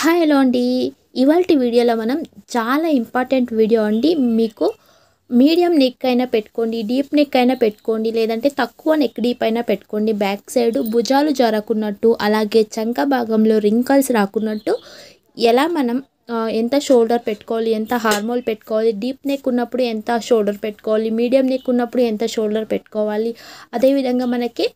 hi hello అండి ఇవాళ వీడియోలో మనం చాలా ఇంపార్టెంట్ వీడియో అండి మీకు మీడియం నెక్ అయినా పెట్టుకోండి డీప్ నెక్ అయినా పెట్టుకోండి లేదంటే తక్కువ నెక్ డీప్ అయినా పెట్టుకోండి బ్యాక్ సైడ్ భుజాలు జరగకున్నట్టు అలాగే చంక భాగంలో రింకల్స్ రాకున్నట్టు ఎలా మనం ఎంత షోల్డర్ పెట్టుకోవాలి ఎంత హార్మోల్ పెట్టుకోవాలి డీప్ నెక్ ఉన్నప్పుడు ఎంత షోల్డర్ పెట్టుకోవాలి మీడియం నెక్ ఉన్నప్పుడు ఎంత షోల్డర్ పెట్టుకోవాలి అదేవిధంగా మనకి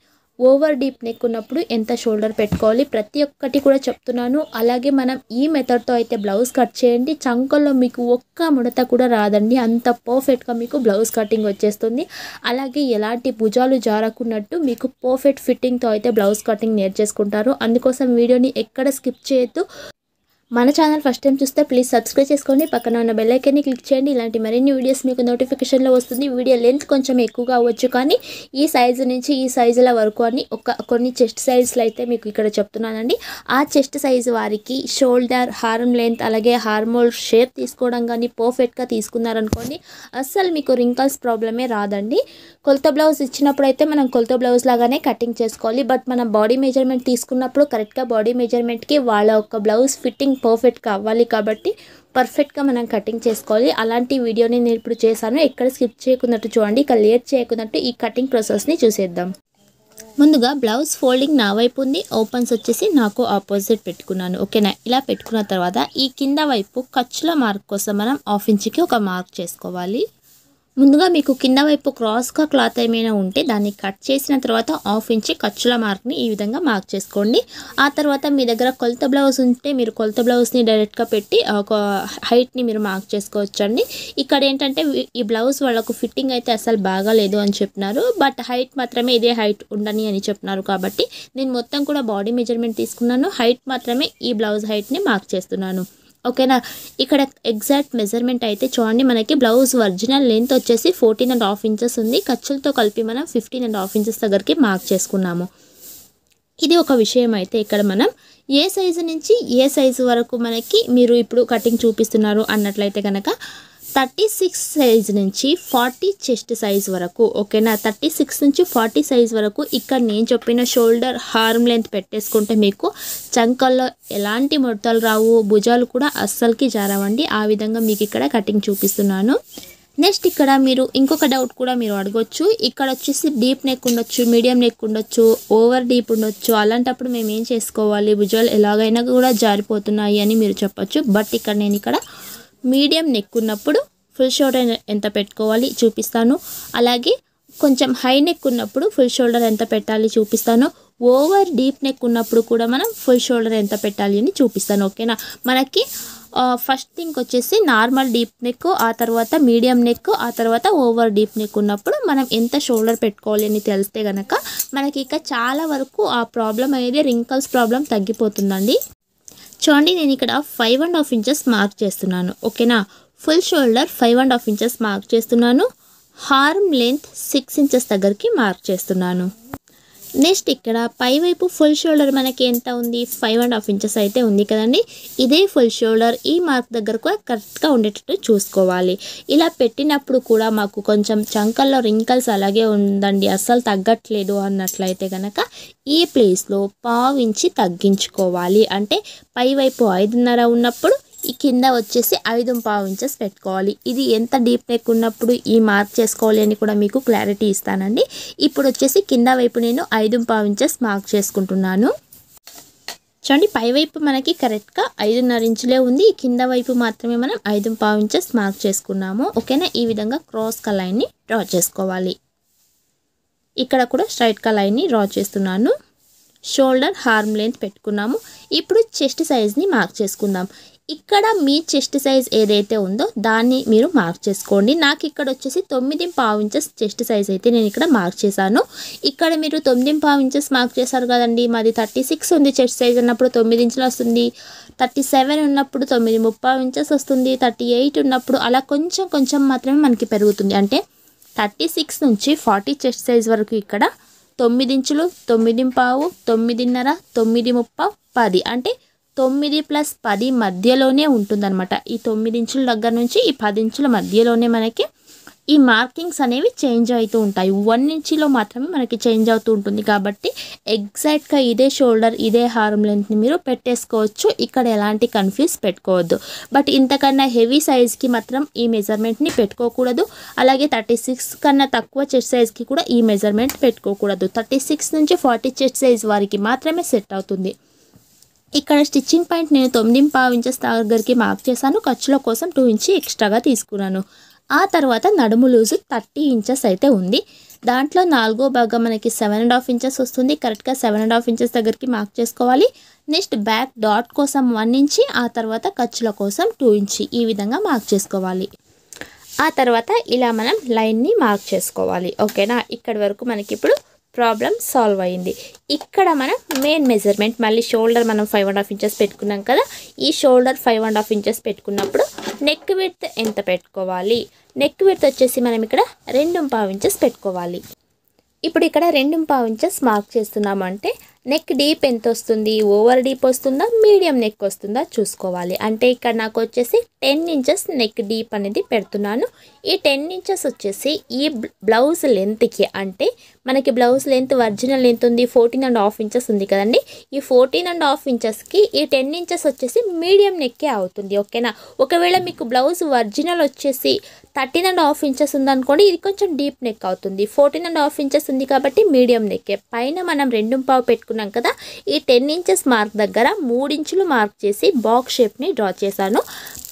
ఓవర్ డీప్ నెక్ ఉన్నప్పుడు ఎంత షోల్డర్ పెట్టుకోవాలి ప్రతి ఒక్కటి కూడా చెప్తున్నాను అలాగే మనం ఈ మెథడ్తో అయితే బ్లౌజ్ కట్ చేయండి చంకల్లో మీకు ఒక్క ముడత కూడా రాదండి అంత పర్ఫెక్ట్గా మీకు బ్లౌజ్ కటింగ్ వచ్చేస్తుంది అలాగే ఎలాంటి భుజాలు జారకున్నట్టు మీకు పర్ఫెక్ట్ ఫిట్టింగ్తో అయితే బ్లౌజ్ కటింగ్ నేర్చేసుకుంటారు అందుకోసం వీడియోని ఎక్కడ స్కిప్ చేయొద్దు మన ఛానల్ ఫస్ట్ టైం చూస్తే ప్లీజ్ సబ్స్క్రైబ్ చేసుకోండి పక్కన ఉన్న బెల్లైకన్ని క్లిక్ చేయండి ఇలాంటి మరిన్ని వీడియోస్ మీకు నోటిఫికేషన్లో వస్తుంది వీడియో లెంత్ కొంచెం ఎక్కువగా అవ్వచ్చు కానీ ఈ సైజు నుంచి ఈ సైజుల వరకు అని ఒక కొన్ని చెస్ట్ సైజులు అయితే మీకు ఇక్కడ చెప్తున్నానండి ఆ చెస్ట్ సైజు వారికి షోల్డర్ హార్మ్ లెంత్ అలాగే హార్మోల్ షేప్ తీసుకోవడం కానీ పర్ఫెక్ట్గా తీసుకున్నారనుకోండి అస్సలు మీకు రింకల్స్ ప్రాబ్లమే రాదండి కొలత బ్లౌజ్ ఇచ్చినప్పుడు అయితే మనం కొలత బ్లౌజ్ లాగానే కటింగ్ చేసుకోవాలి బట్ మనం బాడీ మెజర్మెంట్ తీసుకున్నప్పుడు కరెక్ట్గా బాడీ మెజర్మెంట్కి వాళ్ళ ఒక బ్లౌజ్ ఫిట్టింగ్ పర్ఫెక్ట్గా అవ్వాలి కాబట్టి పర్ఫెక్ట్గా మనం కటింగ్ చేసుకోవాలి అలాంటి వీడియోని నేను ఇప్పుడు చేశాను ఎక్కడ స్కిప్ చేయకున్నట్టు చూడండి ఇక్కడ లేట్ చేయకున్నట్టు ఈ కటింగ్ ప్రాసెస్ని చూసేద్దాం ముందుగా బ్లౌజ్ ఫోల్డింగ్ నా వైపు ఉంది ఓపెన్స్ వచ్చేసి నాకు ఆపోజిట్ పెట్టుకున్నాను ఓకేనా ఇలా పెట్టుకున్న తర్వాత ఈ కింద వైపు ఖర్చుల మార్క్ కోసం మనం హాఫ్ ఇంచ్కి ఒక మార్క్ చేసుకోవాలి ముందుగా మీకు కింద వైపు క్రాస్గా క్లాత్ ఏమైనా ఉంటే దాన్ని కట్ చేసిన తర్వాత హాఫ్ ఇంచ్ ఖర్చుల మార్క్ని ఈ విధంగా మార్క్ చేసుకోండి ఆ తర్వాత మీ దగ్గర కొలత బ్లౌజ్ ఉంటే మీరు కొలత బ్లౌజ్ని డైరెక్ట్గా పెట్టి ఒక హైట్ని మీరు మార్క్ చేసుకోవచ్చండి ఇక్కడ ఏంటంటే ఈ బ్లౌజ్ వాళ్ళకు ఫిట్టింగ్ అయితే అసలు బాగాలేదు అని చెప్పినారు బట్ హైట్ మాత్రమే ఇదే హైట్ ఉండని అని చెప్పినారు కాబట్టి నేను మొత్తం కూడా బాడీ మెజర్మెంట్ తీసుకున్నాను హైట్ మాత్రమే ఈ బ్లౌజ్ హైట్ని మార్క్ చేస్తున్నాను ఓకేనా ఇక్కడ ఎగ్జాక్ట్ మెజర్మెంట్ అయితే చూడండి మనకి బ్లౌజ్ ఒరిజినల్ లెంత్ వచ్చేసి ఫోర్టీన్ అండ్ హాఫ్ ఇంచెస్ ఉంది ఖర్చులతో కలిపి మనం ఫిఫ్టీన్ అండ్ హాఫ్ ఇంచెస్ దగ్గరికి మార్క్ చేసుకున్నాము ఇది ఒక విషయం అయితే ఇక్కడ మనం ఏ సైజు నుంచి ఏ సైజు వరకు మనకి మీరు ఇప్పుడు కటింగ్ చూపిస్తున్నారు అన్నట్లయితే కనుక థర్టీ సిక్స్ సైజ్ నుంచి ఫార్టీ చెస్ట్ సైజ్ వరకు ఓకేనా థర్టీ సిక్స్ నుంచి ఫార్టీ సైజ్ వరకు ఇక్కడ నేను చెప్పిన షోల్డర్ హార్మ్ లెంత్ పెట్టేసుకుంటే మీకు చంకల్లో ఎలాంటి ముడతలు రావు భుజాలు కూడా అస్సలకి జారవండి ఆ విధంగా మీకు ఇక్కడ కటింగ్ చూపిస్తున్నాను నెక్స్ట్ ఇక్కడ మీరు ఇంకొక డౌట్ కూడా మీరు అడగచ్చు ఇక్కడ వచ్చేసి డీప్ నెక్ ఉండొచ్చు మీడియం నెక్ ఉండొచ్చు ఓవర్ డీప్ ఉండొచ్చు అలాంటప్పుడు మేము ఏం చేసుకోవాలి భుజాలు ఎలాగైనా కూడా జారిపోతున్నాయి అని మీరు చెప్పచ్చు బట్ ఇక్కడ నేను ఇక్కడ మీడియం నెక్ ఉన్నప్పుడు ఫుల్ షోల్డర్ ఎంత పెట్టుకోవాలి చూపిస్తాను అలాగే కొంచెం హై నెక్ ఉన్నప్పుడు ఫుల్ షోల్డర్ ఎంత పెట్టాలి చూపిస్తాను ఓవర్ డీప్ నెక్ ఉన్నప్పుడు కూడా మనం ఫుల్ షోల్డర్ ఎంత పెట్టాలి అని చూపిస్తాను ఓకేనా మనకి ఫస్ట్ థింగ్ వచ్చేసి నార్మల్ డీప్ నెక్ ఆ తర్వాత మీడియం నెక్ ఆ తర్వాత ఓవర్ డీప్ నెక్ ఉన్నప్పుడు మనం ఎంత షోల్డర్ పెట్టుకోవాలి అని తెలిస్తే కనుక మనకి ఇక చాలా వరకు ఆ ప్రాబ్లం అనేది రింకల్స్ ప్రాబ్లం తగ్గిపోతుందండి చూడండి నేను ఇక్కడ five and half inches mark చేస్తున్నాను ఓకేనా full shoulder five and half inches mark చేస్తున్నాను హార్మ్ లెంత్ సిక్స్ ఇంచెస్ దగ్గరికి మార్క్ చేస్తున్నాను నెక్స్ట్ ఇక్కడ పైవైపు ఫుల్ షోల్డర్ మనకి ఎంత ఉంది ఫైవ్ అండ్ హాఫ్ ఇంచెస్ అయితే ఉంది కదండి ఇదే ఫుల్ షోల్డర్ ఈ మార్క్ దగ్గర కూడా కరెక్ట్గా ఉండేటట్టు చూసుకోవాలి ఇలా పెట్టినప్పుడు కూడా మాకు కొంచెం చంకల్లో రింకల్స్ అలాగే ఉందండి అస్సలు తగ్గట్లేదు అన్నట్లయితే కనుక ఈ ప్లేస్లో పావించి తగ్గించుకోవాలి అంటే పైవైపు ఐదున్నర ఉన్నప్పుడు ఈ కింద వచ్చేసి ఐదు పావు ఇంచెస్ పెట్టుకోవాలి ఇది ఎంత డీప్ నెక్ ఉన్నప్పుడు ఈ మార్క్ చేసుకోవాలి అని కూడా మీకు క్లారిటీ ఇస్తానండి ఇప్పుడు వచ్చేసి కింద వైపు నేను ఐదు పావు ఇంచెస్ మార్క్ చేసుకుంటున్నాను చూడండి పైవైపు మనకి కరెక్ట్గా ఐదున్నర ఇంచులే ఉంది కింద వైపు మాత్రమే మనం ఐదు పావు ఇంచెస్ మార్క్ చేసుకున్నాము ఓకేనా ఈ విధంగా క్రాస్ లైన్ని డ్రా చేసుకోవాలి ఇక్కడ కూడా స్ట్రైట్ లైన్ని డ్రా చేస్తున్నాను షోల్డర్ హార్మ్ లెంత్ పెట్టుకున్నాము ఇప్పుడు చెస్ట్ సైజ్ని మార్క్ చేసుకుందాం ఇక్కడ మీ చెస్ట్ సైజ్ ఏదైతే ఉందో దాన్ని మీరు మార్క్ చేసుకోండి నాకు ఇక్కడ వచ్చేసి తొమ్మిది పావు ఇంచెస్ చెస్ట్ సైజ్ అయితే నేను ఇక్కడ మార్క్ చేశాను ఇక్కడ మీరు తొమ్మిది పావు ఇంచెస్ మార్క్ చేశారు కదండి మాది థర్టీ సిక్స్ ఉంది చెస్ట్ సైజ్ ఉన్నప్పుడు తొమ్మిది ఇంచులు వస్తుంది థర్టీ సెవెన్ ఉన్నప్పుడు తొమ్మిది ముప్పై ఇంచెస్ వస్తుంది థర్టీ ఎయిట్ ఉన్నప్పుడు అలా కొంచెం కొంచెం మాత్రమే మనకి పెరుగుతుంది అంటే థర్టీ సిక్స్ నుంచి ఫార్టీ చెస్ట్ సైజ్ వరకు ఇక్కడ తొమ్మిది ఇంచులు తొమ్మిది పావు తొమ్మిదిన్నర తొమ్మిది ముప్పై పది అంటే తొమ్మిది ప్లస్ పది మధ్యలోనే ఉంటుందన్నమాట ఈ తొమ్మిది ఇంచుల దగ్గర నుంచి ఈ పది ఇంచుల మధ్యలోనే మనకి ఈ మార్కింగ్స్ అనేవి చేంజ్ అవుతూ ఉంటాయి వన్ ఇంచీలో మాత్రమే మనకి చేంజ్ అవుతూ ఉంటుంది కాబట్టి ఎగ్జాక్ట్గా ఇదే షోల్డర్ ఇదే హారం లెంత్ని మీరు పెట్టేసుకోవచ్చు ఇక్కడ ఎలాంటి కన్ఫ్యూజ్ పెట్టుకోవద్దు బట్ ఇంతకన్నా హెవీ సైజ్కి మాత్రం ఈ మెజర్మెంట్ని పెట్టుకోకూడదు అలాగే థర్టీ కన్నా తక్కువ చెస్ట్ సైజ్కి కూడా ఈ మెజర్మెంట్ పెట్టుకోకూడదు థర్టీ నుంచి ఫార్టీ చెస్ట్ సైజ్ వారికి మాత్రమే సెట్ అవుతుంది ఇక్కడ స్టిచ్చింగ్ పాయింట్ నేను తొమ్మిది పావు ఇంచెస్ దగ్గరికి మార్క్ చేశాను ఖర్చుల కోసం టూ ఇంచి ఎక్స్ట్రాగా తీసుకున్నాను ఆ తర్వాత నడుము లూజు థర్టీ ఇంచెస్ అయితే ఉంది దాంట్లో నాలుగో భాగం మనకి సెవెన్ అండ్ హాఫ్ ఇంచెస్ వస్తుంది కరెక్ట్గా సెవెన్ అండ్ హాఫ్ ఇంచెస్ దగ్గరికి మార్క్ చేసుకోవాలి నెక్స్ట్ బ్యాక్ డాట్ కోసం వన్ ఇంచి ఆ తర్వాత ఖర్చుల కోసం టూ ఇంచి ఈ విధంగా మార్క్ చేసుకోవాలి ఆ తర్వాత ఇలా మనం లైన్ని మార్క్ చేసుకోవాలి ఓకేనా ఇక్కడి వరకు మనకి ఇప్పుడు ప్రాబ్లం సాల్వ్ అయింది ఇక్కడ మనం మెయిన్ మెజర్మెంట్ మళ్ళీ షోల్డర్ మనం ఫైవ్ అండ్ హాఫ్ ఇంచెస్ పెట్టుకున్నాం కదా ఈ shoulder five and half inches పెట్టుకున్నప్పుడు నెక్ విడ్త్ ఎంత పెట్టుకోవాలి నెక్ విడ్త్ వచ్చేసి మనం ఇక్కడ రెండు పావు ఇంచెస్ పెట్టుకోవాలి ఇప్పుడు ఇక్కడ రెండు పావు ఇంచెస్ మార్క్ చేస్తున్నామంటే నెక్ డీప్ ఎంత వస్తుంది ఓవర్ డీప్ వస్తుందా మీడియం నెక్ వస్తుందా చూసుకోవాలి అంటే ఇక్కడ నాకు వచ్చేసి టెన్ ఇంచెస్ నెక్ డీప్ అనేది పెడుతున్నాను ఈ టెన్ ఇంచెస్ వచ్చేసి ఈ బ్లౌజ్ లెంత్కి అంటే మనకి బ్లౌజ్ లెంత్ ఒరిజినల్ లెంత్ ఉంది ఫోర్టీన్ అండ్ హాఫ్ ఇంచెస్ ఉంది కదండి ఈ ఫోర్టీన్ అండ్ హాఫ్ ఇంచెస్కి ఈ టెన్ ఇంచెస్ వచ్చేసి మీడియం నెక్కే అవుతుంది ఓకేనా ఒకవేళ మీకు బ్లౌజ్ ఒరిజినల్ వచ్చేసి థర్టీన్ అండ్ హాఫ్ ఇంచెస్ ఉందనుకోండి ఇది కొంచెం డీప్ నెక్ అవుతుంది ఫోర్టీన్ అండ్ హాఫ్ ఇంచెస్ ఉంది కాబట్టి మీడియం నెక్కే పైన మనం రెండు పావు పెట్టుకుని తీసుకున్నాం కదా ఈ టెన్ ఇంచెస్ మార్క్ దగ్గర మూడించులు మార్క్ చేసి బాక్స్ షేప్ని డ్రా చేశాను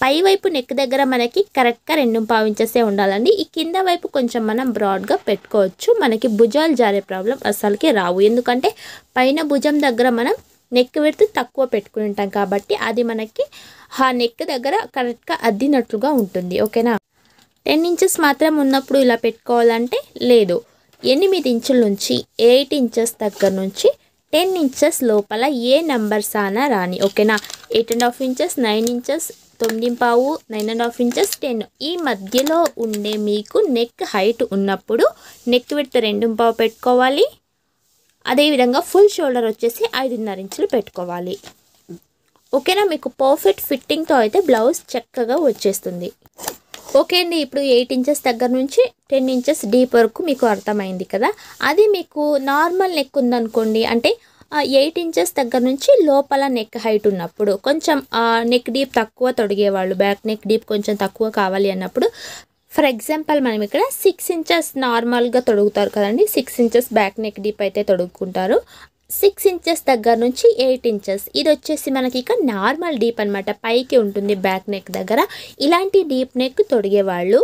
పై వైపు నెక్ దగ్గర మనకి కరెక్ట్గా రెండు పావు ఇంచెసే ఉండాలండి ఈ కింద వైపు కొంచెం మనం బ్రాడ్గా పెట్టుకోవచ్చు మనకి భుజాలు జారే ప్రాబ్లం అసలుకి రావు ఎందుకంటే పైన భుజం దగ్గర మనం నెక్ పెడితే తక్కువ పెట్టుకుని ఉంటాం కాబట్టి అది మనకి ఆ నెక్ దగ్గర కరెక్ట్గా అద్దినట్లుగా ఉంటుంది ఓకేనా టెన్ ఇంచెస్ మాత్రం ఉన్నప్పుడు ఇలా పెట్టుకోవాలంటే లేదు ఎనిమిది ఇంచుల నుంచి ఎయిట్ ఇంచెస్ దగ్గర నుంచి టెన్ ఇంచెస్ లోపల ఏ నెంబర్స్ అనా రాని ఓకేనా eight and half inches nine inches తొమ్మిది పావు nine and half inches ten ఈ మధ్యలో ఉండే మీకు నెక్ హైట్ ఉన్నప్పుడు నెక్ విడత రెండు పావు పెట్టుకోవాలి అదేవిధంగా ఫుల్ షోల్డర్ వచ్చేసి ఐదున్నర ఇంచులు పెట్టుకోవాలి ఓకేనా మీకు పర్ఫెక్ట్ ఫిట్టింగ్తో అయితే బ్లౌజ్ చక్కగా వచ్చేస్తుంది ఓకే అండి ఇప్పుడు ఎయిట్ ఇంచెస్ దగ్గర నుంచి టెన్ ఇంచెస్ డీప్ వరకు మీకు అర్థమైంది కదా అది మీకు నార్మల్ నెక్ ఉందనుకోండి అంటే ఎయిట్ ఇంచెస్ దగ్గర నుంచి లోపల నెక్ హైట్ ఉన్నప్పుడు కొంచెం నెక్ డీప్ తక్కువ తొడిగేవాళ్ళు బ్యాక్ నెక్ డీప్ కొంచెం తక్కువ కావాలి అన్నప్పుడు ఫర్ ఎగ్జాంపుల్ మనం ఇక్కడ సిక్స్ ఇంచెస్ నార్మల్గా తొడుగుతారు కదండి six inches back neck deep అయితే తొడుగుకుంటారు సిక్స్ ఇంచెస్ దగ్గర నుంచి ఎయిట్ ఇంచెస్ ఇది వచ్చేసి మనకి ఇక నార్మల్ డీప్ అనమాట పైకి ఉంటుంది బ్యాక్ నెక్ దగ్గర ఇలాంటి డీప్ నెక్ తొడిగేవాళ్ళు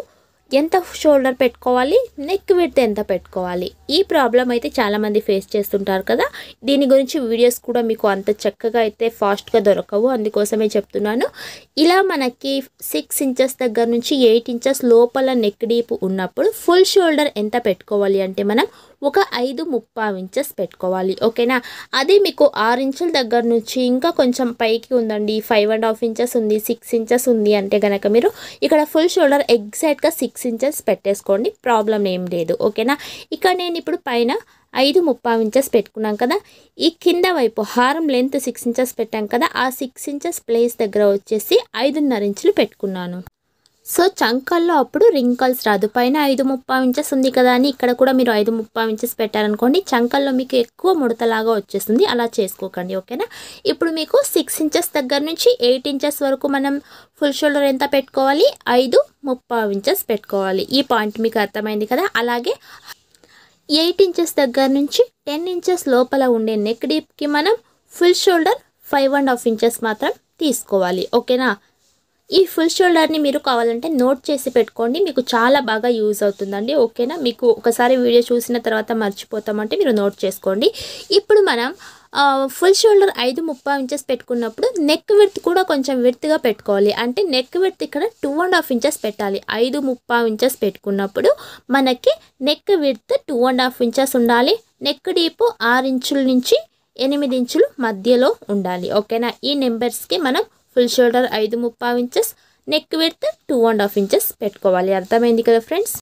ఎంత షోల్డర్ పెట్టుకోవాలి నెక్ విడితే ఎంత పెట్టుకోవాలి ఈ ప్రాబ్లం అయితే చాలామంది ఫేస్ చేస్తుంటారు కదా దీని గురించి వీడియోస్ కూడా మీకు అంత చక్కగా అయితే ఫాస్ట్గా దొరకవు అందుకోసమే చెప్తున్నాను ఇలా మనకి సిక్స్ ఇంచెస్ దగ్గర నుంచి ఎయిట్ ఇంచెస్ లోపల నెక్ డీప్ ఉన్నప్పుడు ఫుల్ షోల్డర్ ఎంత పెట్టుకోవాలి అంటే మనం ఒక ఐదు ముప్పా ఇంచెస్ పెట్టుకోవాలి ఓకేనా అది మీకు ఆరు ఇంచుల దగ్గర నుంచి ఇంకా కొంచెం పైకి ఉందండి ఫైవ్ అండ్ హాఫ్ ఇంచెస్ ఉంది సిక్స్ ఇంచెస్ ఉంది అంటే కనుక మీరు ఇక్కడ ఫుల్ షోల్డర్ ఎగ్జాక్ట్గా సిక్స్ ఇంచెస్ పెట్టేసుకోండి ప్రాబ్లం ఏం లేదు ఓకేనా ఇక్కడ నేను ఇప్పుడు పైన ఐదు ముప్పావు ఇంచెస్ పెట్టుకున్నాం కదా ఈ కింద వైపు హారం లెంత్ సిక్స్ ఇంచెస్ పెట్టాం కదా ఆ సిక్స్ ఇంచెస్ ప్లేస్ దగ్గర వచ్చేసి ఐదున్నర ఇంచులు పెట్టుకున్నాను సో చంకల్లో అప్పుడు రింకల్స్ రాదు పైన ఐదు ముప్పై ఇంచెస్ ఉంది కదా అని ఇక్కడ కూడా మీరు ఐదు ముప్పై ఇంచెస్ పెట్టారనుకోండి చంకల్లో మీకు ఎక్కువ ముడతలాగా వచ్చేస్తుంది అలా చేసుకోకండి ఓకేనా ఇప్పుడు మీకు సిక్స్ ఇంచెస్ దగ్గర నుంచి ఎయిట్ ఇంచెస్ వరకు మనం ఫుల్ షోల్డర్ ఎంత పెట్టుకోవాలి ఐదు ముప్పై ఇంచెస్ పెట్టుకోవాలి ఈ పాయింట్ మీకు అర్థమైంది కదా అలాగే ఎయిట్ ఇంచెస్ దగ్గర నుంచి టెన్ ఇంచెస్ లోపల ఉండే నెక్ డీప్కి మనం full shoulder five and half inches మాత్రం తీసుకోవాలి ఓకేనా ఈ ఫుల్ షోల్డర్ని మీరు కావాలంటే నోట్ చేసి పెట్టుకోండి మీకు చాలా బాగా యూజ్ అవుతుందండి ఓకేనా మీకు ఒకసారి వీడియో చూసిన తర్వాత మర్చిపోతామంటే మీరు నోట్ చేసుకోండి ఇప్పుడు మనం ఫుల్ షోల్డర్ ఐదు ముప్పై ఇంచెస్ పెట్టుకున్నప్పుడు నెక్ విడ్త్ కూడా కొంచెం విడ్త్గా పెట్టుకోవాలి అంటే నెక్ విడ్త్ ఇక్కడ టూ అండ్ హాఫ్ ఇంచెస్ పెట్టాలి ఐదు ముప్పై ఇంచెస్ పెట్టుకున్నప్పుడు మనకి neck width two and half inches ఉండాలి నెక్ డీపు ఆరు ఇంచుల నుంచి ఎనిమిది ఇంచులు మధ్యలో ఉండాలి ఓకేనా ఈ నెంబర్స్కి మనం ఫుల్ షోల్డర్ ఐదు ముప్పావు inches neck width two and half inches పెట్టుకోవాలి అర్థమైంది కదా ఫ్రెండ్స్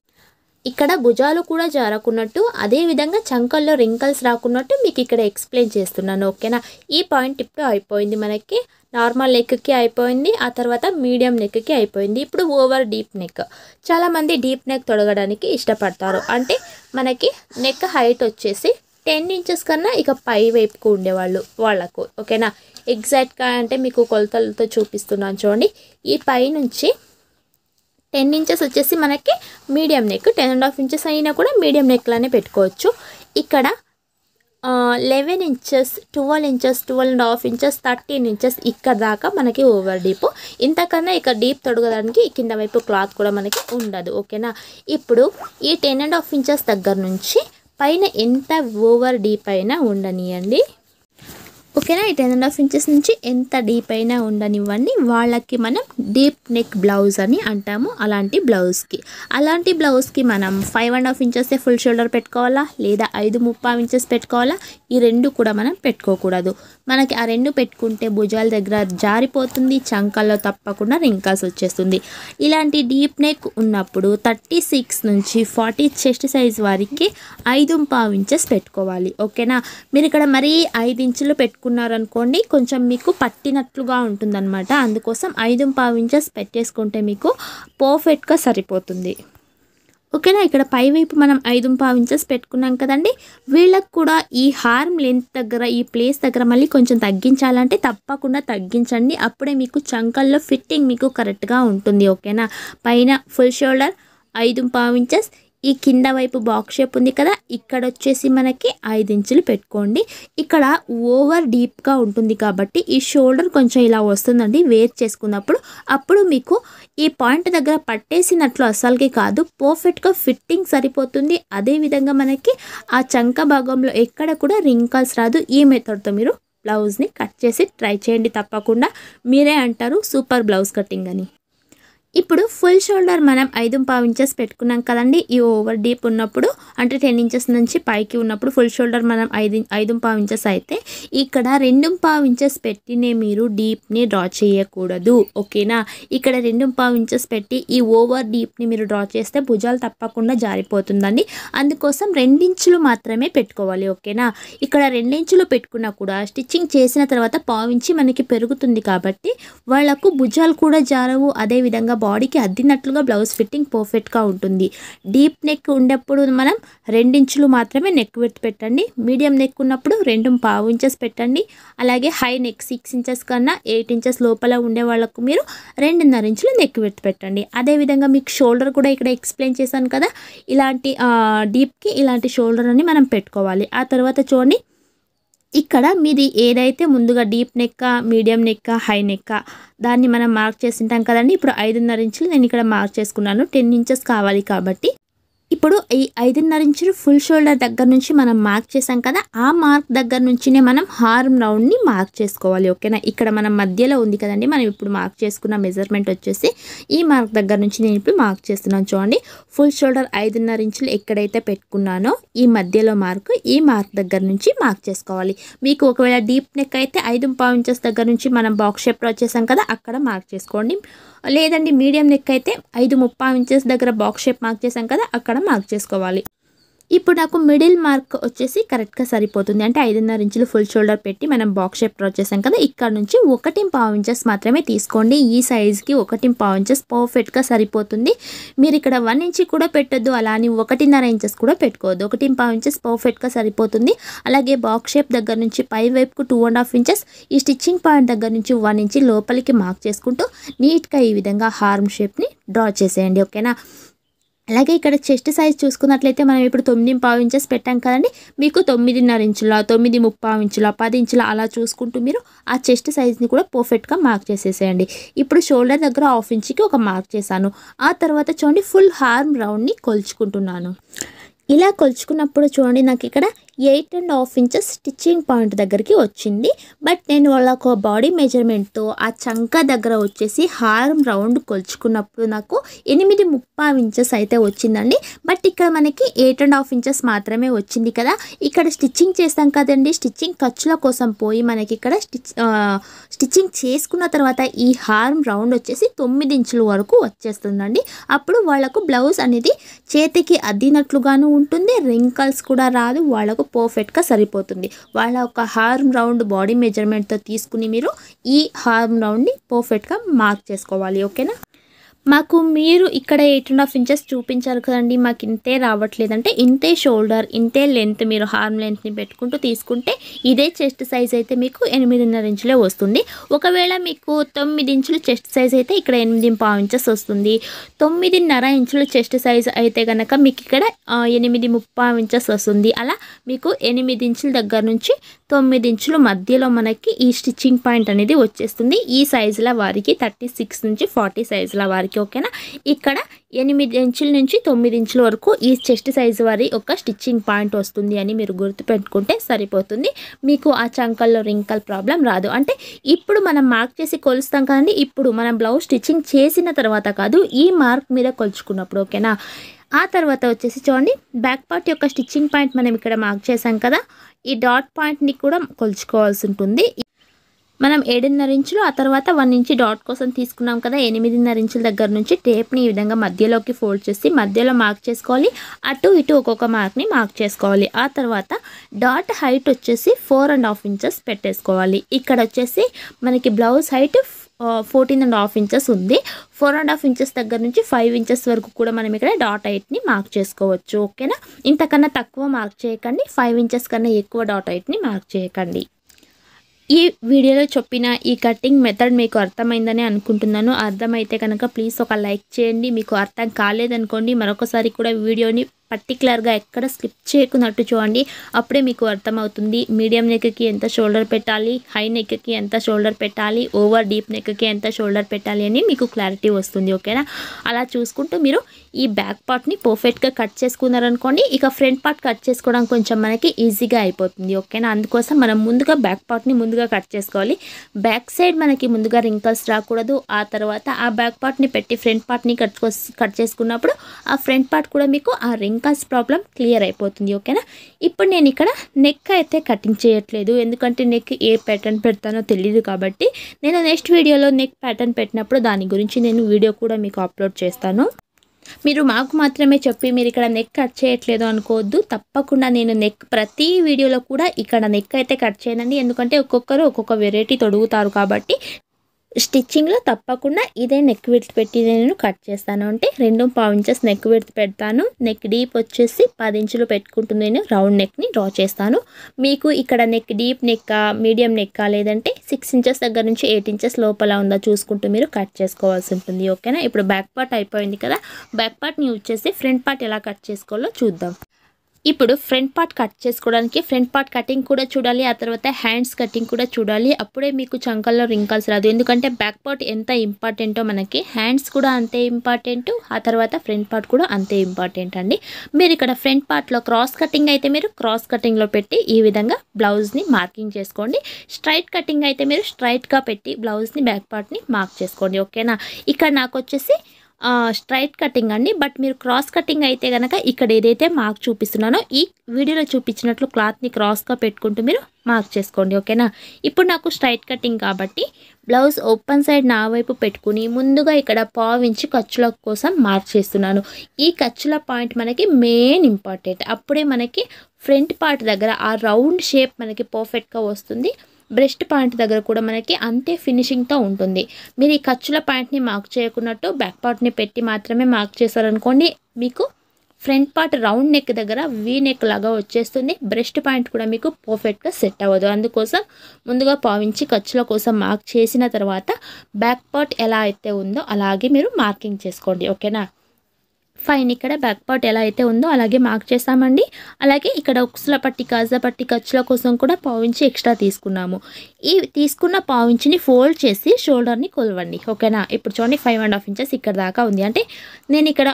ఇక్కడ భుజాలు కూడా జారకున్నట్టు అదేవిధంగా చంకల్లో రింకల్స్ రాకున్నట్టు మీకు ఇక్కడ ఎక్స్ప్లెయిన్ చేస్తున్నాను ఓకేనా ఈ పాయింట్ ఇప్పుడు అయిపోయింది మనకి నార్మల్ నెక్కి అయిపోయింది ఆ తర్వాత మీడియం నెక్కి అయిపోయింది ఇప్పుడు ఓవర్ డీప్ నెక్ చాలామంది డీప్ నెక్ తొడగడానికి ఇష్టపడతారు అంటే మనకి నెక్ హైట్ వచ్చేసి టెన్ ఇంచెస్ కన్నా ఇక పై వైపుకు ఉండేవాళ్ళు వాళ్ళకు ఓకేనా ఎగ్జాక్ట్గా అంటే మీకు కొలతలతో చూపిస్తున్నాను చూడండి ఈ పై నుంచి టెన్ ఇంచెస్ వచ్చేసి మనకి medium neck ten and half inches అయినా కూడా మీడియం నెక్లానే పెట్టుకోవచ్చు ఇక్కడ eleven inches twelve inches twelve and half inches thirteen inches ఇక్కడ దాకా మనకి ఓవర్ డీప్ ఇంతకన్నా ఇక డీప్ తొడగడానికి కింద వైపు క్లాత్ కూడా మనకి ఉండదు ఓకేనా ఇప్పుడు ఈ టెన్ అండ్ హాఫ్ ఇంచెస్ దగ్గర నుంచి పైన ఎంత ఓవర్ డీప్ అయినా ఉండనియండి ఓకేనా ఈ టెన్ అండ్ హాఫ్ ఇంచెస్ నుంచి ఎంత డీప్ అయినా ఉండనివ్వండి వాళ్ళకి మనం డీప్ నెక్ బ్లౌజ్ అని అంటాము అలాంటి బ్లౌజ్కి అలాంటి బ్లౌజ్కి మనం ఫైవ్ అండ్ హాఫ్ ఇంచెసే ఫుల్ షోల్డర్ పెట్టుకోవాలా లేదా ఐదు ముప్పై ఇంచెస్ పెట్టుకోవాలా ఈ రెండు కూడా మనం పెట్టుకోకూడదు మనకి ఆ రెండు పెట్టుకుంటే భుజాల దగ్గర జారిపోతుంది చంకల్లో తప్పకుండా రింకాల్స్ వచ్చేస్తుంది ఇలాంటి డీప్ నెక్ ఉన్నప్పుడు థర్టీ సిక్స్ నుంచి ఫార్టీ చెస్ట్ సైజ్ వారికి ఐదు ముప్పా ఇంచెస్ పెట్టుకోవాలి ఓకేనా మీరు ఇక్కడ మరీ ఐదు ఇంచులు పెట్టుకు పెట్టుకున్నారనుకోండి కొంచెం మీకు పట్టినట్లుగా ఉంటుందన్నమాట అందుకోసం ఐదు పావు ఇంచెస్ పెట్టేసుకుంటే మీకు పర్ఫెక్ట్గా సరిపోతుంది ఓకేనా ఇక్కడ పైవైపు మనం ఐదు పావు ఇంచెస్ పెట్టుకున్నాం కదండి వీళ్ళకు కూడా ఈ హార్మ్ లెంత్ దగ్గర ఈ ప్లేస్ దగ్గర మళ్ళీ కొంచెం తగ్గించాలంటే తప్పకుండా తగ్గించండి అప్పుడే మీకు చంకల్లో ఫిట్టింగ్ మీకు కరెక్ట్గా ఉంటుంది ఓకేనా పైన ఫుల్ షోల్డర్ ఐదు పావు ఇంచెస్ ఈ కింద వైపు బాక్స్ షేప్ ఉంది కదా ఇక్కడ వచ్చేసి మనకి ఐదు ఇంచులు పెట్టుకోండి ఇక్కడ ఓవర్ డీప్గా ఉంటుంది కాబట్టి ఈ షోల్డర్ కొంచెం ఇలా వస్తుందండి వేర్ చేసుకున్నప్పుడు అప్పుడు మీకు ఈ పాయింట్ దగ్గర పట్టేసినట్లు అసలుకి కాదు పర్ఫెక్ట్గా ఫిట్టింగ్ సరిపోతుంది అదేవిధంగా మనకి ఆ చంక భాగంలో ఎక్కడ కూడా రింకల్స్ రాదు ఈ మెథడ్తో మీరు బ్లౌజ్ని కట్ చేసి ట్రై చేయండి తప్పకుండా మీరే అంటారు సూపర్ బ్లౌజ్ కటింగ్ అని ఇప్పుడు ఫుల్ షోల్డర్ మనం ఐదు పావు ఇంచెస్ పెట్టుకున్నాం కదండి ఈ ఓవర్ డీప్ ఉన్నప్పుడు అంటే టెన్ ఇంచెస్ నుంచి పైకి ఉన్నప్పుడు ఫుల్ షోల్డర్ మనం ఐదు ఐదు పావు ఇంచెస్ అయితే ఇక్కడ రెండు పావు ఇంచెస్ పెట్టినే మీరు డీప్ని డ్రా చేయకూడదు ఓకేనా ఇక్కడ రెండు పావు ఇంచెస్ పెట్టి ఈ ఓవర్ డీప్ని మీరు డ్రా చేస్తే భుజాలు తప్పకుండా జారిపోతుందండి అందుకోసం రెండించులు మాత్రమే పెట్టుకోవాలి ఓకేనా ఇక్కడ రెండించులు పెట్టుకున్నా కూడా స్టిచ్చింగ్ చేసిన తర్వాత పావు ఇంచి మనకి పెరుగుతుంది కాబట్టి వాళ్ళకు భుజాలు కూడా జారవు అదేవిధంగా బాడీకి అద్దినట్లుగా బ్లౌజ్ ఫిట్టింగ్ పర్ఫెక్ట్గా ఉంటుంది డీప్ నెక్ ఉండేప్పుడు మనం రెండించులు మాత్రమే నెక్ విత్ పెట్టండి మీడియం నెక్ ఉన్నప్పుడు రెండు పావు ఇంచెస్ పెట్టండి అలాగే హై నెక్ సిక్స్ ఇంచెస్ కన్నా ఎయిట్ ఇంచెస్ లోపల ఉండే వాళ్ళకు మీరు రెండున్నర ఇంచులు నెక్ విత్ పెట్టండి అదేవిధంగా మీకు షోల్డర్ కూడా ఇక్కడ ఎక్స్ప్లెయిన్ చేశాను కదా ఇలాంటి డీప్కి ఇలాంటి షోల్డర్ అని మనం పెట్టుకోవాలి ఆ తర్వాత చూడండి ఇక్కడ మీది ఏదైతే ముందుగా డీప్ నెక్క మీడియం నెక్క హై నెక్క దాన్ని మనం మార్క్ చేసింటాం కదండి ఇప్పుడు ఐదున్నర ఇంచులు నేను ఇక్కడ మార్క్ చేసుకున్నాను టెన్ ఇంచెస్ కావాలి కాబట్టి ఇప్పుడు ఈ ఐదున్నర ఇంచులు ఫుల్ షోల్డర్ దగ్గర నుంచి మనం మార్క్ చేసాం కదా ఆ మార్క్ దగ్గర నుంచినే మనం హార్మ్ రౌండ్ని మార్క్ చేసుకోవాలి ఓకేనా ఇక్కడ మనం మధ్యలో ఉంది కదండి మనం ఇప్పుడు మార్క్ చేసుకున్న మెజర్మెంట్ వచ్చేసి ఈ మార్క్ దగ్గర నుంచి నేను ఇప్పుడు మార్క్ చేస్తున్నాను చూడండి ఫుల్ షోల్డర్ ఐదున్నర ఇంచులు ఎక్కడైతే పెట్టుకున్నానో ఈ మధ్యలో మార్క్ ఈ మార్క్ దగ్గర నుంచి మార్క్ చేసుకోవాలి మీకు ఒకవేళ డీప్ నెక్ అయితే ఐదు పావు ఇంచెస్ దగ్గర నుంచి మనం బాక్స్ షేప్లో వచ్చేసాం కదా అక్కడ మార్క్ చేసుకోండి లేదండి మీడియం నెక్ అయితే ఐదు ముప్పై ఇంచెస్ దగ్గర బాక్స్ షేప్ మార్క్ చేసాం కదా అక్కడ మార్క్ చేసుకోవాలి ఇప్పుడు నాకు మిడిల్ మార్క్ వచ్చేసి కరెక్ట్గా సరిపోతుంది అంటే ఐదున్నర ఇంచులు ఫుల్ షోల్డర్ పెట్టి మనం బాక్స్ షేప్ డ్రా చేసాం కదా ఇక్కడ నుంచి ఒకటి పావు ఇంచెస్ మాత్రమే తీసుకోండి ఈ సైజ్కి ఒకటి పావు ఇంచెస్ పర్ఫెక్ట్గా సరిపోతుంది మీరు ఇక్కడ వన్ ఇంచ్ కూడా అలా అలానే ఒకటిన్నర ఇంచెస్ కూడా పెట్టుకోవద్దు ఒకటి పావు ఇంచెస్ పర్ఫెక్ట్గా సరిపోతుంది అలాగే బాక్స్ షేప్ దగ్గర నుంచి పై వైపుకు టూ అండ్ హాఫ్ ఇంచెస్ ఈ స్టిచ్చింగ్ పాయింట్ దగ్గర నుంచి వన్ ఇంచ్ లోపలికి మార్క్ చేసుకుంటూ నీట్గా ఈ విధంగా హార్మ్ షేప్ని డ్రా చేసేయండి ఓకేనా అలాగే ఇక్కడ చెస్ట్ సైజ్ చూసుకున్నట్లయితే మనం ఇప్పుడు తొమ్మిది పావు ఇంచెస్ పెట్టాం కదండి మీకు తొమ్మిదిన్నర ఇంచుల తొమ్మిది ముప్పావు ఇంచుల పది ఇంచుల అలా చూసుకుంటూ మీరు ఆ చెస్ట్ సైజ్ని కూడా పర్ఫెక్ట్గా మార్క్ చేసేసేయండి ఇప్పుడు షోల్డర్ దగ్గర హాఫ్ ఇంచ్కి ఒక మార్క్ చేశాను ఆ తర్వాత చూడండి ఫుల్ హార్మ్ రౌండ్ని కొలుచుకుంటున్నాను ఇలా కొలుచుకున్నప్పుడు చూడండి నాకు ఇక్కడ eight and half inches stitching point దగ్గరికి వచ్చింది బట్ నేను వాళ్ళకు బాడీ మెజర్మెంట్తో ఆ చంక దగ్గర వచ్చేసి హారం రౌండ్ కొలుచుకున్నప్పుడు నాకు ఎనిమిది ముప్పై ఇంచెస్ అయితే వచ్చిందండి బట్ ఇక్కడ మనకి ఎయిట్ అండ్ హాఫ్ ఇంచెస్ మాత్రమే వచ్చింది కదా ఇక్కడ స్టిచ్చింగ్ చేస్తాం కదండి స్టిచ్చింగ్ ఖర్చుల కోసం పోయి మనకి ఇక్కడ స్టిచ్ స్టిచ్చింగ్ చేసుకున్న తర్వాత ఈ హారం రౌండ్ వచ్చేసి తొమ్మిది ఇంచుల వరకు వచ్చేస్తుందండి అప్పుడు వాళ్ళకు బ్లౌజ్ అనేది చేతికి అద్దినట్లుగాను ఉంటుంది రింకల్స్ కూడా రాదు వాళ్ళకు పర్ఫెక్ట్గా సరిపోతుంది వాళ్ళ ఒక హార్మ్ రౌండ్ బాడీ మెజర్మెంట్తో తీసుకుని మీరు ఈ హార్మ్ రౌండ్ని పర్ఫెక్ట్గా మార్క్ చేసుకోవాలి ఓకేనా మాకు మీరు ఇక్కడ ఎయిట్ అండ్ హాఫ్ ఇంచెస్ చూపించారు కదండి మాకు ఇంతే రావట్లేదంటే ఇంతే షోల్డర్ ఇంతే లెంత్ మీరు హార్మ్ లెంత్ని పెట్టుకుంటూ తీసుకుంటే ఇదే చెస్ట్ సైజ్ అయితే మీకు ఎనిమిదిన్నర ఇంచులే వస్తుంది ఒకవేళ మీకు తొమ్మిది ఇంచులు చెస్ట్ సైజ్ అయితే ఇక్కడ ఎనిమిది పావు ఇంచెస్ వస్తుంది తొమ్మిదిన్నర ఇంచులు చెస్ట్ సైజ్ అయితే కనుక మీకు ఇక్కడ ఎనిమిది ముప్పావు ఇంచెస్ వస్తుంది అలా మీకు ఎనిమిది ఇంచుల దగ్గర నుంచి తొమ్మిది ఇంచులు మధ్యలో మనకి ఈ స్టిచ్చింగ్ పాయింట్ అనేది వచ్చేస్తుంది ఈ సైజుల వారికి థర్టీ సిక్స్ నుంచి ఫార్టీ సైజుల వారికి స్టిచ్కి ఓకేనా ఇక్కడ ఎనిమిది ఇంచుల నుంచి తొమ్మిది ఇంచుల వరకు ఈ చెస్ట్ సైజు వారి ఒక స్టిచ్చింగ్ పాయింట్ వస్తుంది అని మీరు గుర్తుపెట్టుకుంటే సరిపోతుంది మీకు ఆ చంకల్లో రింకల్ ప్రాబ్లం రాదు అంటే ఇప్పుడు మనం మార్క్ చేసి కొలుస్తాం కానీ ఇప్పుడు మనం బ్లౌజ్ స్టిచ్చింగ్ చేసిన తర్వాత కాదు ఈ మార్క్ మీద కొలుచుకున్నప్పుడు ఓకేనా ఆ తర్వాత వచ్చేసి చూడండి బ్యాక్ పార్ట్ యొక్క స్టిచ్చింగ్ పాయింట్ మనం ఇక్కడ మార్క్ చేసాం కదా ఈ డాట్ పాయింట్ని కూడా కొలుచుకోవాల్సి ఉంటుంది మనం ఏడున్నర ఇంచులు ఆ తర్వాత వన్ ఇంచు డాట్ కోసం తీసుకున్నాం కదా ఎనిమిదిన్నర ఇంచుల దగ్గర నుంచి టేప్ని ఈ విధంగా మధ్యలోకి ఫోల్డ్ చేసి మధ్యలో మార్క్ చేసుకోవాలి అటు ఇటు ఒక్కొక్క మార్క్ని మార్క్ చేసుకోవాలి ఆ తర్వాత డాట్ హైట్ వచ్చేసి ఫోర్ అండ్ హాఫ్ ఇంచెస్ పెట్టేసుకోవాలి ఇక్కడ వచ్చేసి మనకి blouse height fourteen and half inches ఉంది ఫోర్ అండ్ హాఫ్ ఇంచెస్ దగ్గర నుంచి ఫైవ్ ఇంచెస్ వరకు కూడా మనం ఇక్కడ డాట్ హైట్ని మార్క్ చేసుకోవచ్చు ఓకేనా ఇంతకన్నా తక్కువ మార్క్ చేయకండి ఫైవ్ ఇంచెస్ కన్నా ఎక్కువ డాట్ హైట్ని మార్క్ చేయకండి ఈ వీడియోలో చెప్పిన ఈ కటింగ్ మెథడ్ మీకు అర్థమైందని అనుకుంటున్నాను అర్థమైతే కనుక ప్లీజ్ ఒక లైక్ చేయండి మీకు అర్థం కాలేదనుకోండి మరొకసారి కూడా వీడియోని పర్టికులర్గా ఎక్కడ స్లిప్ చేయకున్నట్టు చూడండి అప్పుడే మీకు అర్థమవుతుంది మీడియం నెక్కి ఎంత షోల్డర్ పెట్టాలి హై నెక్కి ఎంత షోల్డర్ పెట్టాలి ఓవర్ డీప్ నెక్కి ఎంత షోల్డర్ పెట్టాలి అని మీకు క్లారిటీ వస్తుంది ఓకేనా అలా చూసుకుంటూ మీరు ఈ బ్యాక్ పార్ట్ని పర్ఫెక్ట్గా కట్ చేసుకున్నారనుకోండి ఇక ఫ్రంట్ పార్ట్ కట్ చేసుకోవడం కొంచెం మనకి ఈజీగా అయిపోతుంది ఓకేనా అందుకోసం మనం ముందుగా బ్యాక్ పార్ట్ని ముందుగా కట్ చేసుకోవాలి బ్యాక్ సైడ్ మనకి ముందుగా రింకల్స్ రాకూడదు ఆ తర్వాత ఆ బ్యాక్ పార్ట్ని పెట్టి ఫ్రంట్ పార్ట్ని కట్ కట్ చేసుకున్నప్పుడు ఆ ఫ్రంట్ పార్ట్ కూడా మీకు ఆ రింగ్ ఇంకా ప్రాబ్లం క్లియర్ అయిపోతుంది ఓకేనా ఇప్పుడు నేను ఇక్కడ నెక్ అయితే కటింగ్ చేయట్లేదు ఎందుకంటే నెక్ ఏ ప్యాటర్న్ పెడతానో తెలియదు కాబట్టి నేను నెక్స్ట్ వీడియోలో నెక్ ప్యాటర్న్ పెట్టినప్పుడు దాని గురించి నేను వీడియో కూడా మీకు అప్లోడ్ చేస్తాను మీరు మాకు మాత్రమే చెప్పి మీరు ఇక్కడ నెక్ కట్ చేయట్లేదు అనుకోవద్దు తప్పకుండా నేను నెక్ ప్రతి వీడియోలో కూడా ఇక్కడ నెక్ అయితే కట్ చేయనండి ఎందుకంటే ఒక్కొక్కరు ఒక్కొక్క వెరైటీ తొడుగుతారు కాబట్టి స్టిచ్చింగ్లో తప్పకుండా ఇదే నెక్ విడ్త్ పెట్టి నేను కట్ చేస్తాను అంటే రెండు పావు ఇంచెస్ నెక్ విడ్త్ పెడతాను నెక్ డీప్ వచ్చేసి పది ఇంచులు పెట్టుకుంటుంది నేను రౌండ్ నెక్ని డ్రా చేస్తాను మీకు ఇక్కడ నెక్ డీప్ నెక్ మీడియం నెక్క లేదంటే సిక్స్ ఇంచెస్ దగ్గర నుంచి ఎయిట్ ఇంచెస్ లోపల ఉందా చూసుకుంటూ మీరు కట్ చేసుకోవాల్సి ఉంటుంది ఓకేనా ఇప్పుడు బ్యాక్ పార్ట్ అయిపోయింది కదా బ్యాక్ పార్ట్ని యూజ్ చేసి ఫ్రంట్ పార్ట్ ఎలా కట్ చేసుకోవాలో చూద్దాం ఇప్పుడు ఫ్రంట్ పార్ట్ కట్ చేసుకోవడానికి ఫ్రంట్ పార్ట్ కటింగ్ కూడా చూడాలి ఆ తర్వాత హ్యాండ్స్ కటింగ్ కూడా చూడాలి అప్పుడే మీకు చంకల్లో రింకల్స్ రాదు ఎందుకంటే బ్యాక్ పార్ట్ ఎంత ఇంపార్టెంటో మనకి హ్యాండ్స్ కూడా అంతే ఇంపార్టెంట్ ఆ తర్వాత ఫ్రంట్ పార్ట్ కూడా అంతే ఇంపార్టెంట్ అండి మీరు ఇక్కడ ఫ్రంట్ పార్ట్లో క్రాస్ కటింగ్ అయితే మీరు క్రాస్ కటింగ్లో పెట్టి ఈ విధంగా బ్లౌజ్ని మార్కింగ్ చేసుకోండి స్ట్రైట్ కటింగ్ అయితే మీరు స్ట్రైట్గా పెట్టి బ్లౌజ్ని బ్యాక్ పార్ట్ని మార్క్ చేసుకోండి ఓకేనా ఇక్కడ నాకు వచ్చేసి స్ట్రైట్ కటింగ్ అండి బట్ మీరు క్రాస్ కటింగ్ అయితే కనుక ఇక్కడ ఏదైతే మార్క్ చూపిస్తున్నానో ఈ వీడియోలో చూపించినట్లు క్లాత్ని క్రాస్గా పెట్టుకుంటూ మీరు మార్క్ చేసుకోండి ఓకేనా ఇప్పుడు నాకు స్ట్రైట్ కటింగ్ కాబట్టి బ్లౌజ్ ఓపెన్ సైడ్ నా వైపు పెట్టుకుని ముందుగా ఇక్కడ పావించి ఖర్చుల కోసం మార్క్ చేస్తున్నాను ఈ ఖర్చుల పాయింట్ మనకి మెయిన్ ఇంపార్టెంట్ అప్పుడే మనకి ఫ్రంట్ పార్ట్ దగ్గర ఆ రౌండ్ షేప్ మనకి పర్ఫెక్ట్గా వస్తుంది బ్రెస్ట్ పాయింట్ దగ్గర కూడా మనకి అంతే ఫినిషింగ్తో ఉంటుంది మీరు ఈ ఖర్చుల పాయింట్ని మార్క్ చేయకున్నట్టు బ్యాక్ పార్ట్ని పెట్టి మాత్రమే మార్క్ చేశారనుకోండి మీకు ఫ్రంట్ పార్ట్ రౌండ్ నెక్ దగ్గర వీ నెక్ లాగా వచ్చేస్తుంది బ్రెస్ట్ పాయింట్ కూడా మీకు పర్ఫెక్ట్గా సెట్ అవ్వదు అందుకోసం ముందుగా పావించి ఖర్చుల కోసం మార్క్ చేసిన తర్వాత బ్యాక్ పార్ట్ ఎలా అయితే ఉందో అలాగే మీరు మార్కింగ్ చేసుకోండి ఓకేనా ఫైన్ ఇక్కడ బ్యాక్ పార్ట్ ఎలా అయితే ఉందో అలాగే మార్క్ చేసామండి అలాగే ఇక్కడ ఉక్సుల పట్టి కాజా పట్టి ఖర్చుల కోసం కూడా పావించి ఎక్స్ట్రా తీసుకున్నాము ఈ తీసుకున్న పావించిని ఫోల్డ్ చేసి షోల్డర్ని కొలవండి ఓకేనా ఇప్పుడు చూడండి ఫైవ్ అండ్ హాఫ్ ఇంచెస్ ఇక్కడ దాకా ఉంది అంటే నేను ఇక్కడ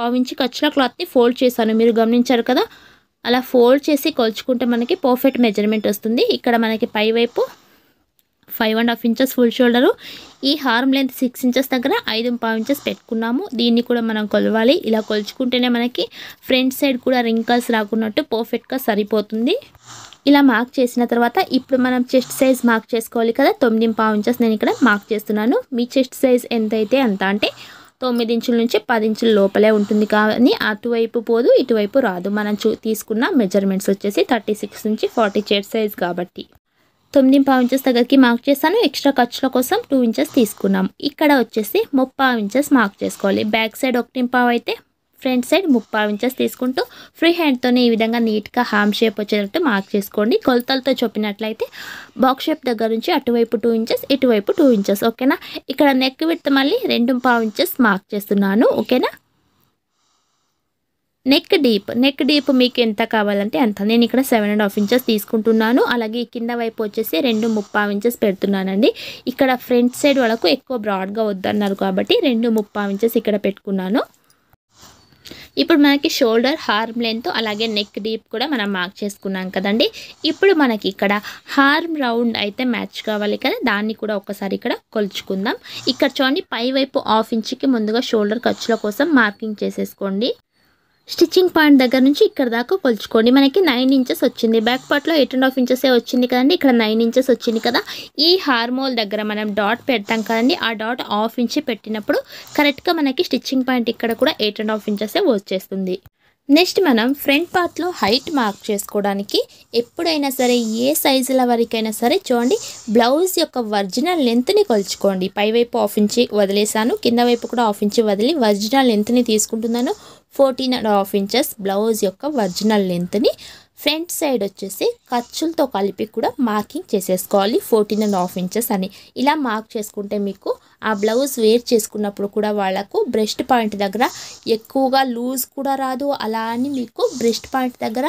పావించి ఖర్చుల క్లాత్ని ఫోల్డ్ చేశాను మీరు గమనించారు కదా అలా ఫోల్డ్ చేసి కొలుచుకుంటే మనకి పర్ఫెక్ట్ మెజర్మెంట్ వస్తుంది ఇక్కడ మనకి పైవైపు five and half inches full shoulder ఈ హార్మ్ లెంత్ సిక్స్ ఇంచెస్ దగ్గర ఐదు పావు ఇంచెస్ పెట్టుకున్నాము దీన్ని కూడా మనం కొలవాలి ఇలా కొలుచుకుంటేనే మనకి ఫ్రంట్ సైడ్ కూడా రింకల్స్ రాకున్నట్టు పర్ఫెక్ట్గా సరిపోతుంది ఇలా మార్క్ చేసిన తర్వాత ఇప్పుడు మనం చెస్ట్ సైజ్ మార్క్ చేసుకోవాలి కదా తొమ్మిది పావు ఇంచెస్ నేను ఇక్కడ మార్క్ చేస్తున్నాను మీ చెస్ట్ సైజ్ ఎంతైతే అంత అంటే తొమ్మిది ఇంచుల నుంచి పది ఇంచుల లోపలే ఉంటుంది కానీ అటువైపు పోదు ఇటువైపు రాదు మనం చూ తీసుకున్న మెజర్మెంట్స్ వచ్చేసి థర్టీ సిక్స్ నుంచి ఫార్టీ చెస్ట్ సైజ్ కాబట్టి తొమ్మిది పావు ఇంచెస్ దగ్గరికి మార్క్ చేస్తాను ఎక్స్ట్రా ఖర్చుల కోసం టూ ఇంచెస్ తీసుకున్నాం ఇక్కడ వచ్చేసి ముప్పావు ఇంచెస్ మార్క్ చేసుకోవాలి బ్యాక్ సైడ్ ఒకటి పావు అయితే ఫ్రంట్ సైడ్ ముప్పా ఇంచెస్ తీసుకుంటూ ఫ్రీ హ్యాండ్తోనే ఈ విధంగా నీట్గా హామ్ షేప్ వచ్చేటట్టు మార్క్ చేసుకోండి కొలతలతో చూపినట్లయితే బాక్స్ షేప్ దగ్గర నుంచి అటువైపు టూ ఇంచెస్ ఇటువైపు టూ ఇంచెస్ ఓకేనా ఇక్కడ నెక్ విత్ మళ్ళీ రెండు పావు ఇంచెస్ మార్క్ చేస్తున్నాను ఓకేనా నెక్ డీప్ నెక్ డీప్ మీకు ఎంత కావాలంటే అంత నేను ఇక్కడ సెవెన్ అండ్ హాఫ్ ఇంచెస్ తీసుకుంటున్నాను అలాగే కింద వైపు వచ్చేసి రెండు ముప్పావు ఇంచెస్ పెడుతున్నానండి ఇక్కడ ఫ్రంట్ సైడ్ వరకు ఎక్కువ బ్రాడ్గా వద్దన్నారు కాబట్టి రెండు ముప్పావు ఇంచెస్ ఇక్కడ పెట్టుకున్నాను ఇప్పుడు మనకి షోల్డర్ హార్మ్ లెంత్ అలాగే నెక్ డీప్ కూడా మనం మార్క్ చేసుకున్నాం కదండి ఇప్పుడు మనకి ఇక్కడ హార్మ్ రౌండ్ అయితే మ్యాచ్ కావాలి కదా దాన్ని కూడా ఒకసారి ఇక్కడ కొలుచుకుందాం ఇక్కడ చూడండి పైవైపు హాఫ్ ఇంచ్కి ముందుగా షోల్డర్ ఖర్చుల కోసం మార్కింగ్ చేసేసుకోండి స్టిచ్చింగ్ పాయింట్ దగ్గర నుంచి ఇక్కడ దాకా కొలుచుకోండి మనకి నైన్ ఇంచెస్ వచ్చింది బ్యాక్ పార్ట్లో ఎయిట్ అండ్ హాఫ్ ఇంచెసే వచ్చింది కదండి ఇక్కడ నైన్ ఇంచెస్ వచ్చింది కదా ఈ హార్మోల్ దగ్గర మనం డాట్ పెడతాం కదండి ఆ డాట్ హాఫ్ ఇంచ్ పెట్టినప్పుడు కరెక్ట్గా మనకి స్టిచ్చింగ్ పాయింట్ ఇక్కడ కూడా ఎయిట్ అండ్ హాఫ్ ఇంచెసే వచ్చేస్తుంది నెక్స్ట్ మనం ఫ్రంట్ పార్ట్లో హైట్ మార్క్ చేసుకోవడానికి ఎప్పుడైనా సరే ఏ సైజుల వరకైనా సరే చూడండి బ్లౌజ్ యొక్క ఒరిజినల్ లెంత్ని కొలుచుకోండి పైవైపు హాఫ్ ఇంచి వదిలేసాను కింద వైపు కూడా హాఫ్ ఇంచి వదిలి ఒరిజినల్ లెంత్ని తీసుకుంటున్నాను fourteen and half inches blouse యొక్క ఒరిజినల్ లెంత్ని ఫ్రంట్ సైడ్ వచ్చేసి ఖర్చులతో కలిపి కూడా మార్కింగ్ చేసేసుకోవాలి ఫోర్టీన్ అండ్ హాఫ్ ఇంచెస్ అని ఇలా మార్క్ చేసుకుంటే మీకు ఆ బ్లౌజ్ వేర్ చేసుకున్నప్పుడు కూడా వాళ్ళకు బ్రెస్ట్ పాయింట్ దగ్గర ఎక్కువగా లూజ్ కూడా రాదు అలా అని మీకు బ్రెస్ట్ పాయింట్ దగ్గర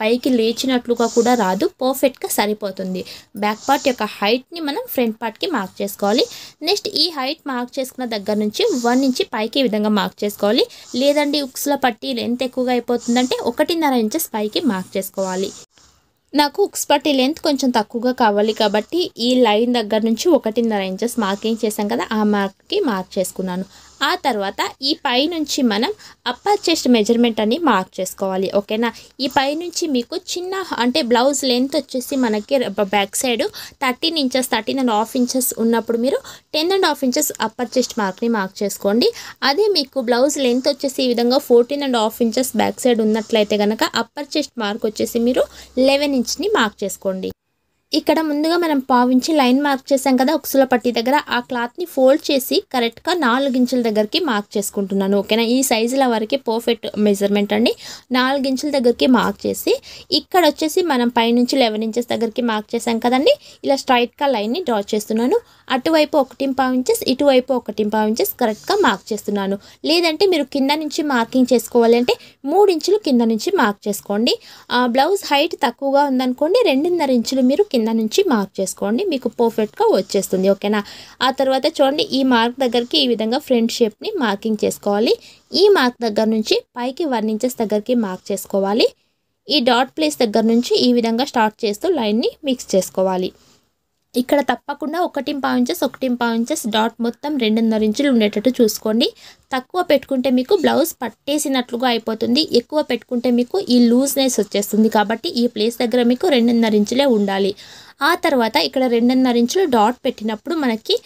పైకి లేచినట్లుగా కూడా రాదు పర్ఫెక్ట్గా సరిపోతుంది బ్యాక్ పార్ట్ యొక్క హైట్ని మనం ఫ్రంట్ పార్ట్కి మార్క్ చేసుకోవాలి నెక్స్ట్ ఈ హైట్ మార్క్ చేసుకున్న దగ్గర నుంచి వన్ ఇంచి పైకి విధంగా మార్క్ చేసుకోవాలి లేదండి ఉక్స్ల పట్టి ఎంత ఎక్కువగా అయిపోతుందంటే ఒకటిన్నర ఇంచెస్ పైకి మార్క్ చేసుకోవాలి చేసుకోవాలి నాకు ఉక్స్ పట్టి లెంత్ కొంచెం తక్కువగా కావాలి కాబట్టి ఈ లైన్ దగ్గర నుంచి ఒకటిన్నర ఇంచెస్ మార్కింగ్ చేశాం కదా ఆ మార్క్కి మార్క్ చేసుకున్నాను ఆ తర్వాత ఈ పై నుంచి మనం అప్పర్ చెస్ట్ మెజర్మెంట్ అని మార్క్ చేసుకోవాలి ఓకేనా ఈ పై నుంచి మీకు చిన్న అంటే బ్లౌజ్ లెంత్ వచ్చేసి మనకి back side thirteen inches thirteen and half inches ఉన్నప్పుడు మీరు ten and half inches upper chest మార్క్ని మార్క్ చేసుకోండి అదే మీకు బ్లౌజ్ లెంత్ వచ్చేసి ఈ విధంగా fourteen and half inches back side ఉన్నట్లయితే కనుక అప్పర్ చెస్ట్ మార్క్ వచ్చేసి మీరు లెవెన్ ఇంచ్ని మార్క్ చేసుకోండి ఇక్కడ ముందుగా మనం పావించి లైన్ మార్క్ చేసాం కదా ఉక్సుల పట్టి దగ్గర ఆ క్లాత్ని ఫోల్డ్ చేసి కరెక్ట్గా నాలుగించుల దగ్గరికి మార్క్ చేసుకుంటున్నాను ఓకేనా ఈ సైజుల వరకే పర్ఫెక్ట్ మెజర్మెంట్ అండి నాలుగించుల దగ్గరికి మార్క్ చేసి ఇక్కడ వచ్చేసి మనం పైనుంచి లెవెన్ ఇంచెస్ దగ్గరికి మార్క్ చేసాం కదండి ఇలా స్ట్రైట్గా లైన్ని డ్రా చేస్తున్నాను అటువైపు ఒకటి పావు ఇంచెస్ ఇటువైపు ఒకటి పావు ఇంచెస్ కరెక్ట్గా మార్క్ చేస్తున్నాను లేదంటే మీరు కింద నుంచి మార్కింగ్ చేసుకోవాలి అంటే మూడు ఇంచులు కింద నుంచి మార్క్ చేసుకోండి బ్లౌజ్ హైట్ తక్కువగా ఉందనుకోండి రెండున్నర ఇంచులు మీరు కింద కింద నుంచి మార్క్ చేసుకోండి మీకు పర్ఫెక్ట్గా వచ్చేస్తుంది ఓకేనా ఆ తర్వాత చూడండి ఈ మార్క్ దగ్గరికి ఈ విధంగా ఫ్రంట్ షేప్ని మార్కింగ్ చేసుకోవాలి ఈ మార్క్ దగ్గర నుంచి పైకి వన్ ఇంచెస్ దగ్గరికి మార్క్ చేసుకోవాలి ఈ డాట్ ప్లేస్ దగ్గర నుంచి ఈ విధంగా స్టార్ట్ చేస్తూ లైన్ని మిక్స్ చేసుకోవాలి ఇక్కడ తప్పకుండా ఒకటి పావు ఇంచెస్ ఒకటి పావు ఇంచెస్ డాట్ మొత్తం రెండున్నర ఇంచులు ఉండేటట్టు చూసుకోండి తక్కువ పెట్టుకుంటే మీకు బ్లౌజ్ పట్టేసినట్లుగా అయిపోతుంది ఎక్కువ పెట్టుకుంటే మీకు ఈ లూజ్నెస్ వచ్చేస్తుంది కాబట్టి ఈ ప్లేస్ దగ్గర మీకు రెండున్నర ఇంచులే ఉండాలి ఆ తర్వాత ఇక్కడ రెండున్నర ఇంచులు డాట్ పెట్టినప్పుడు మనకి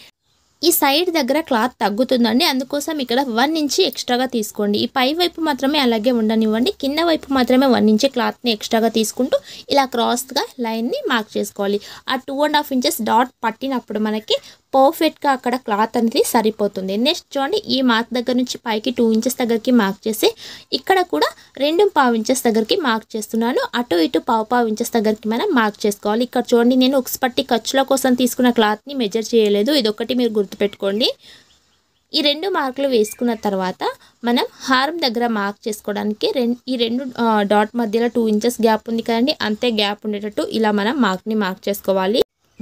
ఈ సైడ్ దగ్గర క్లాత్ తగ్గుతుందండి అందుకోసం ఇక్కడ వన్ ఇంచ్ ఎక్స్ట్రాగా తీసుకోండి ఈ పై వైపు మాత్రమే అలాగే ఉండనివ్వండి కింద వైపు మాత్రమే వన్ ఇంచ్ క్లాత్ని ఎక్స్ట్రాగా తీసుకుంటూ ఇలా క్రాస్గా లైన్ని మార్క్ చేసుకోవాలి ఆ two and half inches dot పట్టినప్పుడు మనకి పర్ఫెక్ట్గా అక్కడ క్లాత్ అనేది సరిపోతుంది నెక్స్ట్ చూడండి ఈ మార్క్ దగ్గర నుంచి పైకి టూ ఇంచెస్ దగ్గరికి మార్క్ చేసి ఇక్కడ కూడా రెండు పావు ఇంచెస్ దగ్గరికి మార్క్ చేస్తున్నాను అటు ఇటు పావు పావు ఇంచెస్ దగ్గరికి మనం మార్క్ చేసుకోవాలి ఇక్కడ చూడండి నేను ఒక పట్టి ఖర్చుల కోసం తీసుకున్న క్లాత్ని మెజర్ చేయలేదు ఇదొకటి మీరు గుర్తుపెట్టుకోండి ఈ రెండు మార్కులు వేసుకున్న తర్వాత మనం హారం దగ్గర మార్క్ చేసుకోవడానికి రెండు ఈ రెండు డాట్ మధ్యలో టూ ఇంచెస్ గ్యాప్ ఉంది కదండి అంతే గ్యాప్ ఉండేటట్టు ఇలా మనం మార్క్ని మార్క్ చేసుకోవాలి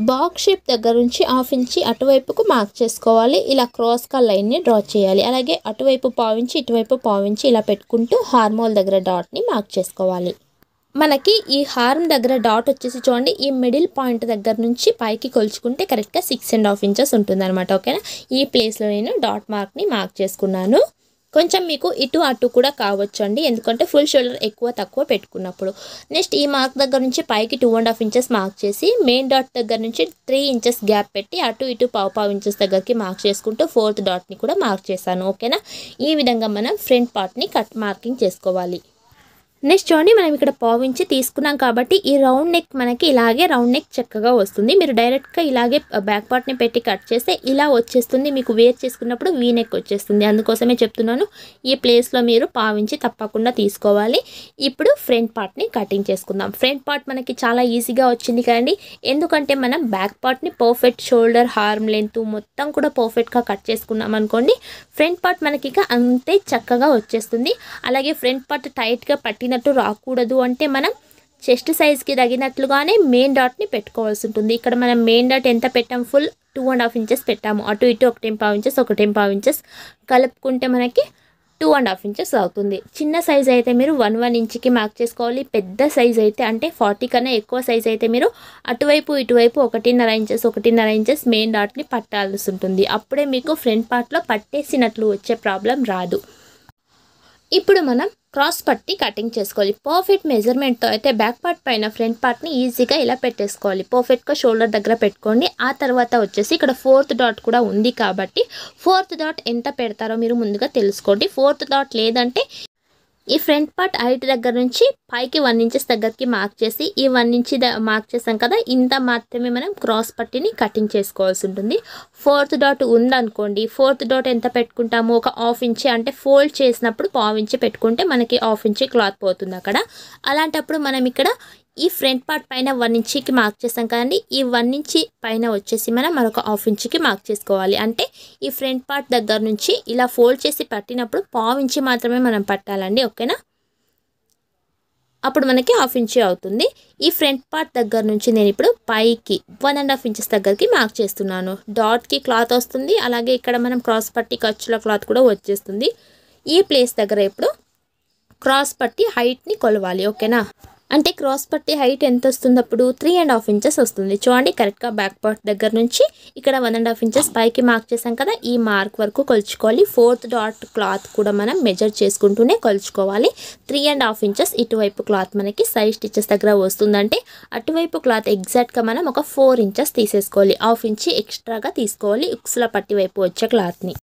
బాక్స్ షేప్ దగ్గర నుంచి హాఫ్ ఇంచి అటువైపుకు మార్క్ చేసుకోవాలి ఇలా క్రాస్గా లైన్ని డ్రా చేయాలి అలాగే అటువైపు పావించి ఇటువైపు పావించి ఇలా పెట్టుకుంటూ హార్మోల్ దగ్గర డాట్ని మార్క్ చేసుకోవాలి మనకి ఈ హార్మ్ దగ్గర డాట్ వచ్చేసి చూడండి ఈ మిడిల్ పాయింట్ దగ్గర నుంచి పైకి కొలుచుకుంటే కరెక్ట్గా సిక్స్ అండ్ హాఫ్ ఇంచెస్ ఉంటుంది ఓకేనా ఈ ప్లేస్లో నేను డాట్ మార్క్ని మార్క్ చేసుకున్నాను కొంచెం మీకు ఇటు అటు కూడా కావచ్చు అండి ఎందుకంటే ఫుల్ షోల్డర్ ఎక్కువ తక్కువ పెట్టుకున్నప్పుడు నెక్స్ట్ ఈ మార్క్ దగ్గర నుంచి పైకి two and half inches mark చేసి మెయిన్ డాట్ దగ్గర నుంచి త్రీ ఇంచెస్ గ్యాప్ పెట్టి అటు ఇటు పావు పావు ఇంచెస్ దగ్గరికి మార్క్ చేసుకుంటూ ఫోర్త్ డాట్ని కూడా మార్క్ చేశాను ఓకేనా ఈ విధంగా మనం ఫ్రంట్ పార్ట్ని కట్ మార్కింగ్ చేసుకోవాలి నెక్స్ట్ చూడండి మనం ఇక్కడ పావించి తీసుకున్నాం కాబట్టి ఈ రౌండ్ నెక్ మనకి ఇలాగే రౌండ్ నెక్ చక్కగా వస్తుంది మీరు డైరెక్ట్గా ఇలాగే బ్యాక్ పార్ట్ని పెట్టి కట్ చేస్తే ఇలా వచ్చేస్తుంది మీకు వేర్ చేసుకున్నప్పుడు వీ నెక్ వచ్చేస్తుంది అందుకోసమే చెప్తున్నాను ఈ ప్లేస్లో మీరు పావించి తప్పకుండా తీసుకోవాలి ఇప్పుడు ఫ్రంట్ పార్ట్ని కటింగ్ చేసుకుందాం ఫ్రంట్ పార్ట్ మనకి చాలా ఈజీగా వచ్చింది కదండి ఎందుకంటే మనం బ్యాక్ పార్ట్ని పర్ఫెక్ట్ షోల్డర్ హార్మ్ లెంత్ మొత్తం కూడా పర్ఫెక్ట్గా కట్ చేసుకున్నాం అనుకోండి ఫ్రంట్ పార్ట్ మనకి అంతే చక్కగా వచ్చేస్తుంది అలాగే ఫ్రంట్ పార్ట్ టైట్గా పట్టి చెప్పినట్టు రాకూడదు అంటే మనం చెస్ట్ సైజ్కి తగినట్లుగానే మెయిన్ డాట్ని పెట్టుకోవాల్సి ఉంటుంది ఇక్కడ మనం మెయిన్ డాట్ ఎంత పెట్టాం full two and half inches పెట్టాము అటు ఇటు ఒకటెంపావు ఇంచెస్ ఒకటి ఒకటెంపావు ఇంచెస్ కలుపుకుంటే మనకి టూ అండ్ హాఫ్ ఇంచెస్ అవుతుంది చిన్న సైజ్ అయితే మీరు వన్ వన్ ఇంచ్కి మార్క్ చేసుకోవాలి పెద్ద సైజ్ అయితే అంటే ఫార్టీ కన్నా ఎక్కువ సైజ్ అయితే మీరు అటువైపు ఇటువైపు ఒకటిన్నర ఇంచెస్ ఒకటిన్నర ఇంచెస్ మెయిన్ డాట్ని పట్టాల్సి ఉంటుంది అప్పుడే మీకు ఫ్రంట్ పార్ట్లో పట్టేసినట్లు వచ్చే ప్రాబ్లం రాదు ఇప్పుడు మనం క్రాస్ పట్టి కటింగ్ చేసుకోవాలి పర్ఫెక్ట్ మెజర్మెంట్తో అయితే బ్యాక్ పార్ట్ పైన ఫ్రంట్ పార్ట్ని ఈజీగా ఇలా పెట్టేసుకోవాలి పర్ఫెక్ట్గా షోల్డర్ దగ్గర పెట్టుకోండి ఆ తర్వాత వచ్చేసి ఇక్కడ ఫోర్త్ డాట్ కూడా ఉంది కాబట్టి ఫోర్త్ డాట్ ఎంత పెడతారో మీరు ముందుగా తెలుసుకోండి ఫోర్త్ డాట్ లేదంటే ఈ ఫ్రంట్ పార్ట్ హైట్ దగ్గర నుంచి పైకి వన్ ఇంచెస్ దగ్గరికి మార్క్ చేసి ఈ వన్ ఇంచ్ మార్క్ చేసాం కదా ఇంత మాత్రమే మనం క్రాస్ పట్టిని కటింగ్ చేసుకోవాల్సి ఉంటుంది ఫోర్త్ డాట్ ఉందనుకోండి ఫోర్త్ డాట్ ఎంత పెట్టుకుంటాము ఒక హాఫ్ ఇంచ్ అంటే ఫోల్డ్ చేసినప్పుడు పావు ఇంచ్ పెట్టుకుంటే మనకి హాఫ్ ఇంచే క్లాత్ పోతుంది అక్కడ అలాంటప్పుడు మనం ఇక్కడ ఈ ఫ్రంట్ పార్ట్ పైన వన్ ఇంచీకి మార్క్ చేసాం కదండి ఈ వన్ ఇంచి పైన వచ్చేసి మనం మరొక హాఫ్ ఇంచ్కి మార్క్ చేసుకోవాలి అంటే ఈ ఫ్రంట్ పార్ట్ దగ్గర నుంచి ఇలా ఫోల్డ్ చేసి పట్టినప్పుడు పావు ఇంచి మాత్రమే మనం పట్టాలండి ఓకేనా అప్పుడు మనకి హాఫ్ ఇంచ్ అవుతుంది ఈ ఫ్రంట్ పార్ట్ దగ్గర నుంచి నేను ఇప్పుడు పైకి వన్ అండ్ హాఫ్ ఇంచెస్ దగ్గరికి మార్క్ చేస్తున్నాను డాట్కి క్లాత్ వస్తుంది అలాగే ఇక్కడ మనం క్రాస్ పట్టి ఖర్చుల క్లాత్ కూడా వచ్చేస్తుంది ఈ ప్లేస్ దగ్గర ఇప్పుడు క్రాస్ పట్టి హైట్ని కొలవాలి ఓకేనా అంటే క్రాస్ పట్టి హైట్ ఎంత వస్తుంది అప్పుడు త్రీ అండ్ హాఫ్ ఇంచెస్ వస్తుంది చూడండి కరెక్ట్గా బ్యాక్ పార్ట్ దగ్గర నుంచి ఇక్కడ వన్ అండ్ హాఫ్ ఇంచెస్ పైకి మార్క్ చేసాం కదా ఈ మార్క్ వరకు కొలుచుకోవాలి ఫోర్త్ డాట్ క్లాత్ కూడా మనం మెజర్ చేసుకుంటూనే కొలుచుకోవాలి త్రీ అండ్ హాఫ్ ఇంచెస్ ఇటువైపు క్లాత్ మనకి సైజ్ స్టిచెస్ దగ్గర వస్తుందంటే అటువైపు క్లాత్ ఎగ్జాక్ట్గా మనం ఒక ఫోర్ ఇంచెస్ తీసేసుకోవాలి హాఫ్ ఇంచి ఎక్స్ట్రాగా తీసుకోవాలి ఉక్స్ల పట్టి వైపు వచ్చే క్లాత్ని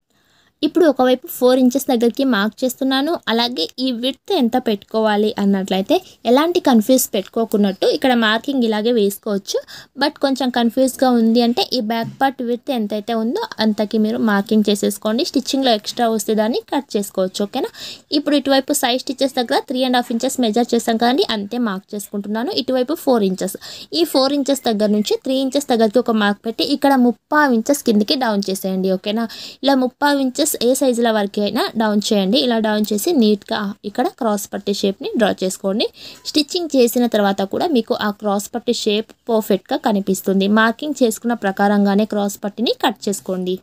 ఇప్పుడు ఒకవైపు ఫోర్ ఇంచెస్ దగ్గరికి మార్క్ చేస్తున్నాను అలాగే ఈ విత్ ఎంత పెట్టుకోవాలి అన్నట్లయితే ఎలాంటి కన్ఫ్యూజ్ పెట్టుకోకున్నట్టు ఇక్కడ మార్కింగ్ ఇలాగే వేసుకోవచ్చు బట్ కొంచెం కన్ఫ్యూజ్గా ఉంది అంటే ఈ బ్యాక్ పార్ట్ విడ్త్ ఎంతైతే ఉందో అంతకి మీరు మార్కింగ్ చేసేసుకోండి స్టిచ్చింగ్లో ఎక్స్ట్రా వస్తే దాన్ని కట్ చేసుకోవచ్చు ఓకేనా ఇప్పుడు ఇటువైపు సైజ్ స్టిచెస్ దగ్గర three and half inches measure చేస్తాం కానీ అంతే మార్క్ చేసుకుంటున్నాను ఇటువైపు ఫోర్ ఇంచెస్ ఈ ఫోర్ ఇంచెస్ దగ్గర నుంచి త్రీ ఇంచెస్ దగ్గరికి ఒక మార్క్ పెట్టి ఇక్కడ ముప్పావు ఇంచెస్ కిందికి డౌన్ చేసేయండి ఓకేనా ఇలా ముప్పావు ఇంచెస్ ఏ సైజుల వరకు అయినా డౌన్ చేయండి ఇలా డౌన్ చేసి నీట్గా ఇక్కడ క్రాస్ పట్టి షేప్ని డ్రా చేసుకోండి స్టిచ్చింగ్ చేసిన తర్వాత కూడా మీకు ఆ క్రాస్ పట్టి షేప్ పర్ఫెక్ట్గా కనిపిస్తుంది మార్కింగ్ చేసుకున్న ప్రకారంగానే క్రాస్ పట్టిని కట్ చేసుకోండి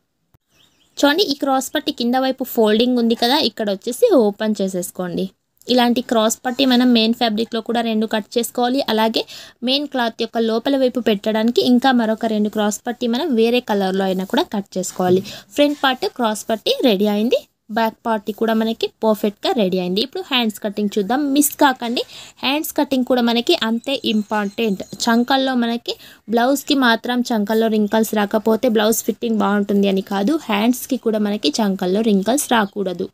చూడండి ఈ క్రాస్ పట్టి కింద వైపు ఫోల్డింగ్ ఉంది కదా ఇక్కడ వచ్చేసి ఓపెన్ చేసేసుకోండి ఇలాంటి క్రాస్ పట్టి మనం మెయిన్ ఫ్యాబ్రిక్లో కూడా రెండు కట్ చేసుకోవాలి అలాగే మెయిన్ క్లాత్ యొక్క లోపల వైపు పెట్టడానికి ఇంకా మరొక రెండు క్రాస్ పట్టి మనం వేరే కలర్లో అయినా కూడా కట్ చేసుకోవాలి ఫ్రంట్ పార్ట్ క్రాస్ పట్టి రెడీ అయింది బ్యాక్ పార్టీ కూడా మనకి పర్ఫెక్ట్గా రెడీ అయింది ఇప్పుడు హ్యాండ్స్ కటింగ్ చూద్దాం మిస్ కాకండి హ్యాండ్స్ కటింగ్ కూడా మనకి అంతే ఇంపార్టెంట్ చంకల్లో మనకి బ్లౌజ్కి మాత్రం చంకల్లో రింకల్స్ రాకపోతే బ్లౌజ్ ఫిట్టింగ్ బాగుంటుంది అని కాదు హ్యాండ్స్కి కూడా మనకి చంకల్లో రింకల్స్ రాకూడదు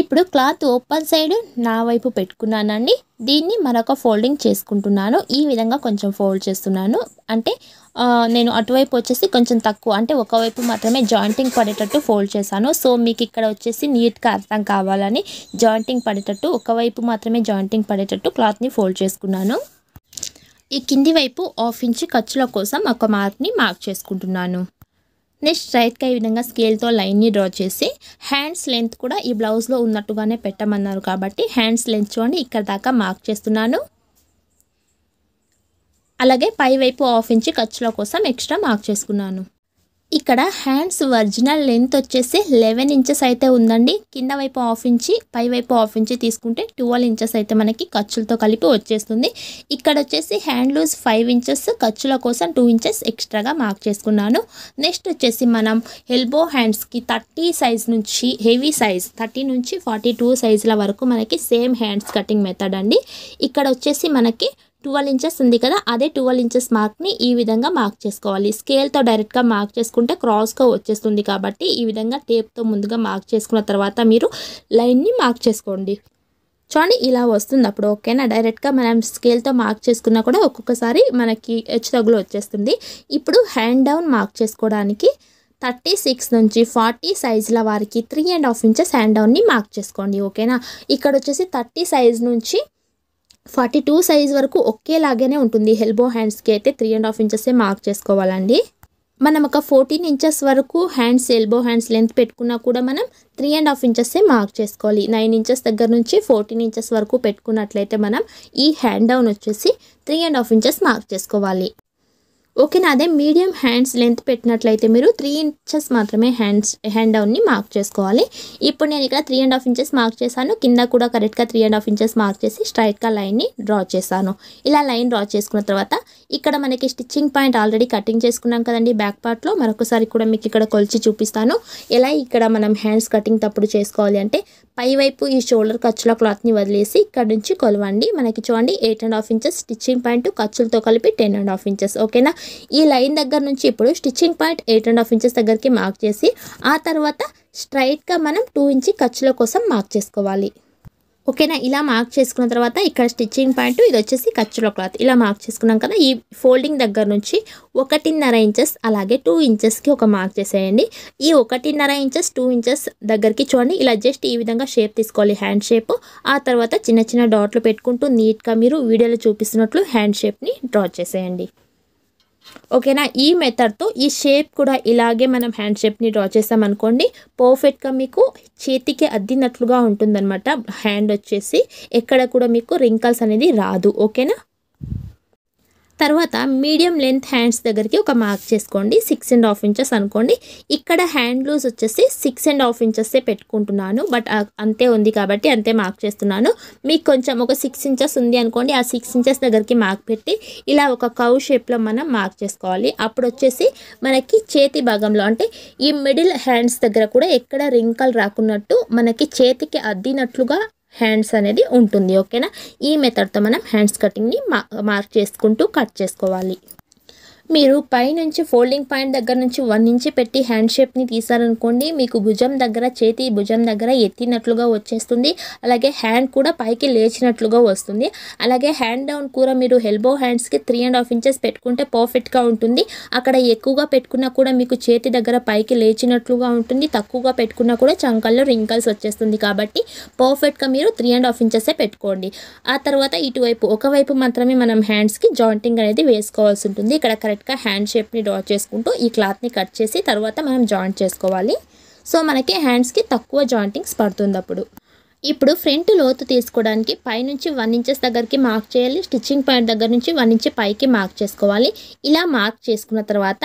ఇప్పుడు క్లాత్ ఓపెన్ సైడ్ నా వైపు పెట్టుకున్నానండి దీన్ని మరొక ఫోల్డింగ్ చేసుకుంటున్నాను ఈ విధంగా కొంచెం ఫోల్డ్ చేస్తున్నాను అంటే నేను అటువైపు వచ్చేసి కొంచెం తక్కువ అంటే ఒకవైపు మాత్రమే జాయింటింగ్ పడేటట్టు ఫోల్డ్ చేశాను సో మీకు ఇక్కడ వచ్చేసి నీట్గా అర్థం కావాలని జాయింటింగ్ పడేటట్టు ఒకవైపు మాత్రమే జాయింటింగ్ పడేటట్టు క్లాత్ని ఫోల్డ్ చేసుకున్నాను ఈ కింది వైపు ఆఫ్ ఇంచ్ ఖర్చుల కోసం ఒక మార్క్ని మార్క్ చేసుకుంటున్నాను నెక్స్ట్ స్ట్రైట్కి ఈ విధంగా స్కేల్తో లైన్ని డ్రా చేసి హ్యాండ్స్ లెంత్ కూడా ఈ బ్లౌజ్లో ఉన్నట్టుగానే పెట్టమన్నారు కాబట్టి హ్యాండ్స్ లెంత్ చూడండి ఇక్కడ దాకా మార్క్ చేస్తున్నాను అలాగే పైవైపు హాఫ్ ఇంచ్ ఖర్చుల కోసం ఎక్స్ట్రా మార్క్ చేసుకున్నాను ఇక్కడ హ్యాండ్స్ ఒరిజినల్ లెంత్ వచ్చేసి లెవెన్ ఇంచెస్ అయితే ఉందండి కింద వైపు హాఫ్ ఇంచి పై వైపు హాఫ్ ఇంచి తీసుకుంటే ట్వెల్వ్ ఇంచెస్ అయితే మనకి ఖర్చులతో కలిపి వచ్చేస్తుంది ఇక్కడ వచ్చేసి హ్యాండ్ లూజ్ ఫైవ్ ఇంచెస్ ఖర్చుల కోసం టూ ఇంచెస్ ఎక్స్ట్రాగా మార్క్ చేసుకున్నాను నెక్స్ట్ వచ్చేసి మనం ఎల్బో హ్యాండ్స్కి థర్టీ సైజ్ నుంచి హెవీ సైజ్ థర్టీ నుంచి ఫార్టీ టూ సైజుల వరకు మనకి సేమ్ హ్యాండ్స్ కటింగ్ మెథడ్ అండి ఇక్కడ వచ్చేసి మనకి ట్వెల్వ్ ఇంచెస్ ఉంది కదా అదే ట్వెల్వ్ ఇంచెస్ మార్క్ని ఈ విధంగా మార్క్ చేసుకోవాలి స్కేల్తో డైరెక్ట్గా మార్క్ చేసుకుంటే క్రాస్గా వచ్చేస్తుంది కాబట్టి ఈ విధంగా టేప్తో ముందుగా మార్క్ చేసుకున్న తర్వాత మీరు లైన్ని మార్క్ చేసుకోండి చూడండి ఇలా వస్తుంది అప్పుడు ఓకేనా డైరెక్ట్గా మనం స్కేల్తో మార్క్ చేసుకున్నా కూడా ఒక్కొక్కసారి మనకి హెచ్ తగులు వచ్చేస్తుంది ఇప్పుడు హ్యాండ్ డౌన్ మార్క్ చేసుకోవడానికి థర్టీ సిక్స్ నుంచి ఫార్టీ సైజుల వారికి three and half inches hand డౌన్ని మార్క్ చేసుకోండి ఓకేనా ఇక్కడ వచ్చేసి థర్టీ సైజ్ నుంచి ఫార్టీ టూ సైజ్ వరకు ఒకేలాగానే ఉంటుంది ఎల్బో హ్యాండ్స్కి అయితే three and half inches mark చేసుకోవాలండి మనం ఒక ఫోర్టీన్ ఇంచెస్ వరకు హ్యాండ్స్ ఎల్బో హ్యాండ్స్ లెంత్ పెట్టుకున్నా కూడా మనం త్రీ అండ్ హాఫ్ ఇంచెస్సే మార్క్ చేసుకోవాలి నైన్ ఇంచెస్ దగ్గర నుంచి ఫోర్టీన్ ఇంచెస్ వరకు పెట్టుకున్నట్లయితే మనం ఈ హ్యాండ్ డౌన్ వచ్చేసి three and half inches mark చేసుకోవాలి ఓకేనా అదే మీడియం హ్యాండ్స్ లెంత్ పెట్టినట్లయితే మీరు త్రీ ఇంచెస్ మాత్రమే హ్యాండ్స్ హ్యాండ్ డౌన్ని మార్క్ చేసుకోవాలి ఇప్పుడు నేను ఇక్కడ three and half inches mark చేశాను కింద కూడా కరెక్ట్గా three and half inches mark చేసి స్ట్రైట్గా లైన్ని డ్రా చేశాను ఇలా లైన్ డ్రా చేసుకున్న తర్వాత ఇక్కడ మనకి స్టిచ్చింగ్ పాయింట్ ఆల్రెడీ కటింగ్ చేసుకున్నాం కదండి బ్యాక్ పార్ట్లో మరొకసారి కూడా మీకు ఇక్కడ కొలిచి చూపిస్తాను ఎలా ఇక్కడ మనం హ్యాండ్స్ కటింగ్ తప్పుడు చేసుకోవాలి అంటే పైవైపు ఈ షోల్డర్ ఖర్చుల క్లాత్ని వదిలేసి ఇక్కడ నుంచి కొలవండి మనకి చూడండి eight and half inches stitching point ఖర్చులతో కలిపి టెన్ అండ్ హాఫ్ ఇంచెస్ ఓకేనా ఈ లైన్ దగ్గర నుంచి ఇప్పుడు stitching point eight and half inches దగ్గరికి మార్క్ చేసి ఆ తర్వాత స్ట్రైట్గా మనం టూ ఇంచి ఖర్చుల కోసం మార్క్ చేసుకోవాలి ఓకేనా ఇలా మార్క్ చేసుకున్న తర్వాత ఇక్కడ స్టిచ్చింగ్ పాయింట్ ఇది వచ్చేసి ఖర్చులో క్లాత్ ఇలా మార్క్ చేసుకున్నాం కదా ఈ ఫోల్డింగ్ దగ్గర నుంచి ఒకటిన్నర ఇంచెస్ అలాగే టూ ఇంచెస్కి ఒక మార్క్ చేసేయండి ఈ ఒకటిన్నర ఇంచెస్ టూ ఇంచెస్ దగ్గరికి చూడండి ఇలా జస్ట్ ఈ విధంగా షేప్ తీసుకోవాలి హ్యాండ్ షేప్ ఆ తర్వాత చిన్న చిన్న డాట్లు పెట్టుకుంటూ నీట్గా మీరు వీడియోలో చూపిస్తున్నట్లు హ్యాండ్ షేప్ని డ్రా చేసేయండి ఓకేనా ఈ మెథడ్తో ఈ షేప్ కూడా ఇలాగే మనం హ్యాండ్ షేప్ని డ్రా చేసామనుకోండి పర్ఫెక్ట్గా మీకు చేతికి అద్దినట్లుగా ఉంటుందన్నమాట హ్యాండ్ వచ్చేసి ఎక్కడ కూడా మీకు రింకల్స్ అనేది రాదు ఓకేనా తర్వాత మీడియం లెంత్ హ్యాండ్స్ దగ్గరికి ఒక మార్క్ చేసుకోండి సిక్స్ అండ్ హాఫ్ ఇంచెస్ అనుకోండి ఇక్కడ హ్యాండ్ లూజ్ వచ్చేసి సిక్స్ అండ్ హాఫ్ ఇంచెస్సే పెట్టుకుంటున్నాను బట్ అంతే ఉంది కాబట్టి అంతే మార్క్ చేస్తున్నాను మీకు కొంచెం ఒక సిక్స్ ఇంచెస్ ఉంది అనుకోండి ఆ సిక్స్ ఇంచెస్ దగ్గరికి మార్క్ పెట్టి ఇలా ఒక కౌ షేప్లో మనం మార్క్ చేసుకోవాలి అప్పుడు వచ్చేసి మనకి చేతి భాగంలో అంటే ఈ మిడిల్ హ్యాండ్స్ దగ్గర కూడా ఎక్కడ రింకల్ రాకున్నట్టు మనకి చేతికి అద్దినట్లుగా హ్యాండ్స్ అనేది ఉంటుంది ఓకేనా ఈ మెథడ్తో మనం హ్యాండ్స్ కటింగ్ని మార్క్ చేసుకుంటూ కట్ చేసుకోవాలి మీరు పై నుంచి ఫోల్డింగ్ పాయింట్ దగ్గర నుంచి వన్ ఇంచ్ పెట్టి హ్యాండ్ షేప్ని తీసారనుకోండి మీకు భుజం దగ్గర చేతి భుజం దగ్గర ఎత్తినట్లుగా వచ్చేస్తుంది అలాగే హ్యాండ్ కూడా పైకి లేచినట్లుగా వస్తుంది అలాగే హ్యాండ్ డౌన్ కూర మీరు హెల్బో హ్యాండ్స్కి త్రీ అండ్ హాఫ్ ఇంచెస్ పెట్టుకుంటే పర్ఫెక్ట్గా ఉంటుంది అక్కడ ఎక్కువగా పెట్టుకున్నా కూడా మీకు చేతి దగ్గర పైకి లేచినట్లుగా ఉంటుంది తక్కువగా పెట్టుకున్నా కూడా చంకల్లో రింకల్స్ వచ్చేస్తుంది కాబట్టి పర్ఫెక్ట్గా మీరు త్రీ అండ్ హాఫ్ ఇంచెసే పెట్టుకోండి ఆ తర్వాత ఇటువైపు ఒకవైపు మాత్రమే మనం హ్యాండ్స్కి జాయింటింగ్ అనేది వేసుకోవాల్సి ఉంటుంది ఇక్కడ కరెక్ట్ కరెక్ట్గా హ్యాండ్ షేప్ని డ్రా చేసుకుంటూ ఈ క్లాత్ని కట్ చేసి తర్వాత మనం జాయింట్ చేసుకోవాలి సో మనకి హ్యాండ్స్కి తక్కువ జాయింటింగ్స్ పడుతుంది అప్పుడు ఇప్పుడు ఫ్రంట్ లోతు తీసుకోవడానికి పైనుంచి వన్ ఇంచెస్ దగ్గరికి మార్క్ చేయాలి స్టిచ్చింగ్ పాయింట్ దగ్గర నుంచి వన్ ఇంచ్ పైకి మార్క్ చేసుకోవాలి ఇలా మార్క్ చేసుకున్న తర్వాత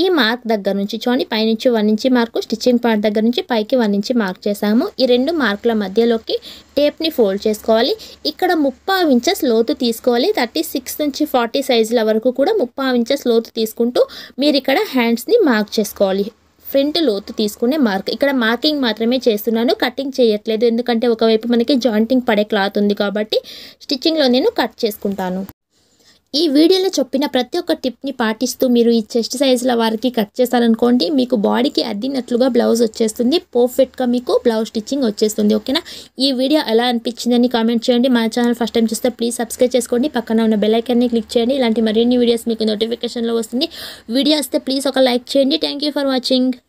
ఈ మార్క్ దగ్గర నుంచి చూడండి పైనుంచి one inch mark stitching part దగ్గర నుంచి పైకి వన్ ఇంచి మార్క్ చేసాము ఈ రెండు మార్కుల మధ్యలోకి టేప్ని ఫోల్డ్ చేసుకోవాలి ఇక్కడ ముప్పై ఇంచెస్ లోతు తీసుకోవాలి థర్టీ సిక్స్ నుంచి ఫార్టీ సైజుల వరకు కూడా ముప్పై ఇంచెస్ లోతు తీసుకుంటూ మీరు ఇక్కడ హ్యాండ్స్ని మార్క్ చేసుకోవాలి ఫ్రంట్ లోతు తీసుకునే మార్క్ ఇక్కడ మార్కింగ్ మాత్రమే చేస్తున్నాను కటింగ్ చేయట్లేదు ఎందుకంటే ఒకవైపు మనకి జాయింటింగ్ పడే క్లాత్ ఉంది కాబట్టి స్టిచ్చింగ్లో నేను కట్ చేసుకుంటాను ఈ వీడియోలో చెప్పిన ప్రతి ఒక్క టిప్ని పాటిస్తూ మీరు ఈ చెస్ట్ సైజుల వారికి కట్ చేశారనుకోండి మీకు బాడీకి అద్దినట్లుగా బ్లౌజ్ వచ్చేస్తుంది పర్ఫెక్ట్గా మీకు బ్లౌజ్ స్టిచ్చింగ్ వచ్చేస్తుంది ఓకేనా ఈ వీడియో ఎలా అనిపించిందని కామెంట్ చేయండి మా ఛానల్ ఫస్ట్ టైం చూస్తే ప్లీజ్ సబ్స్క్రైబ్ చేసుకోండి పక్కన ఉన్న బెల్లైకన్ని క్లిక్ చేయండి ఇలాంటి మరిన్ని వీడియోస్ మీకు నోటిఫికేషన్లో వస్తుంది వీడియో వస్తే ప్లీజ్ ఒక లైక్ చేయండి థ్యాంక్ ఫర్ వాచింగ్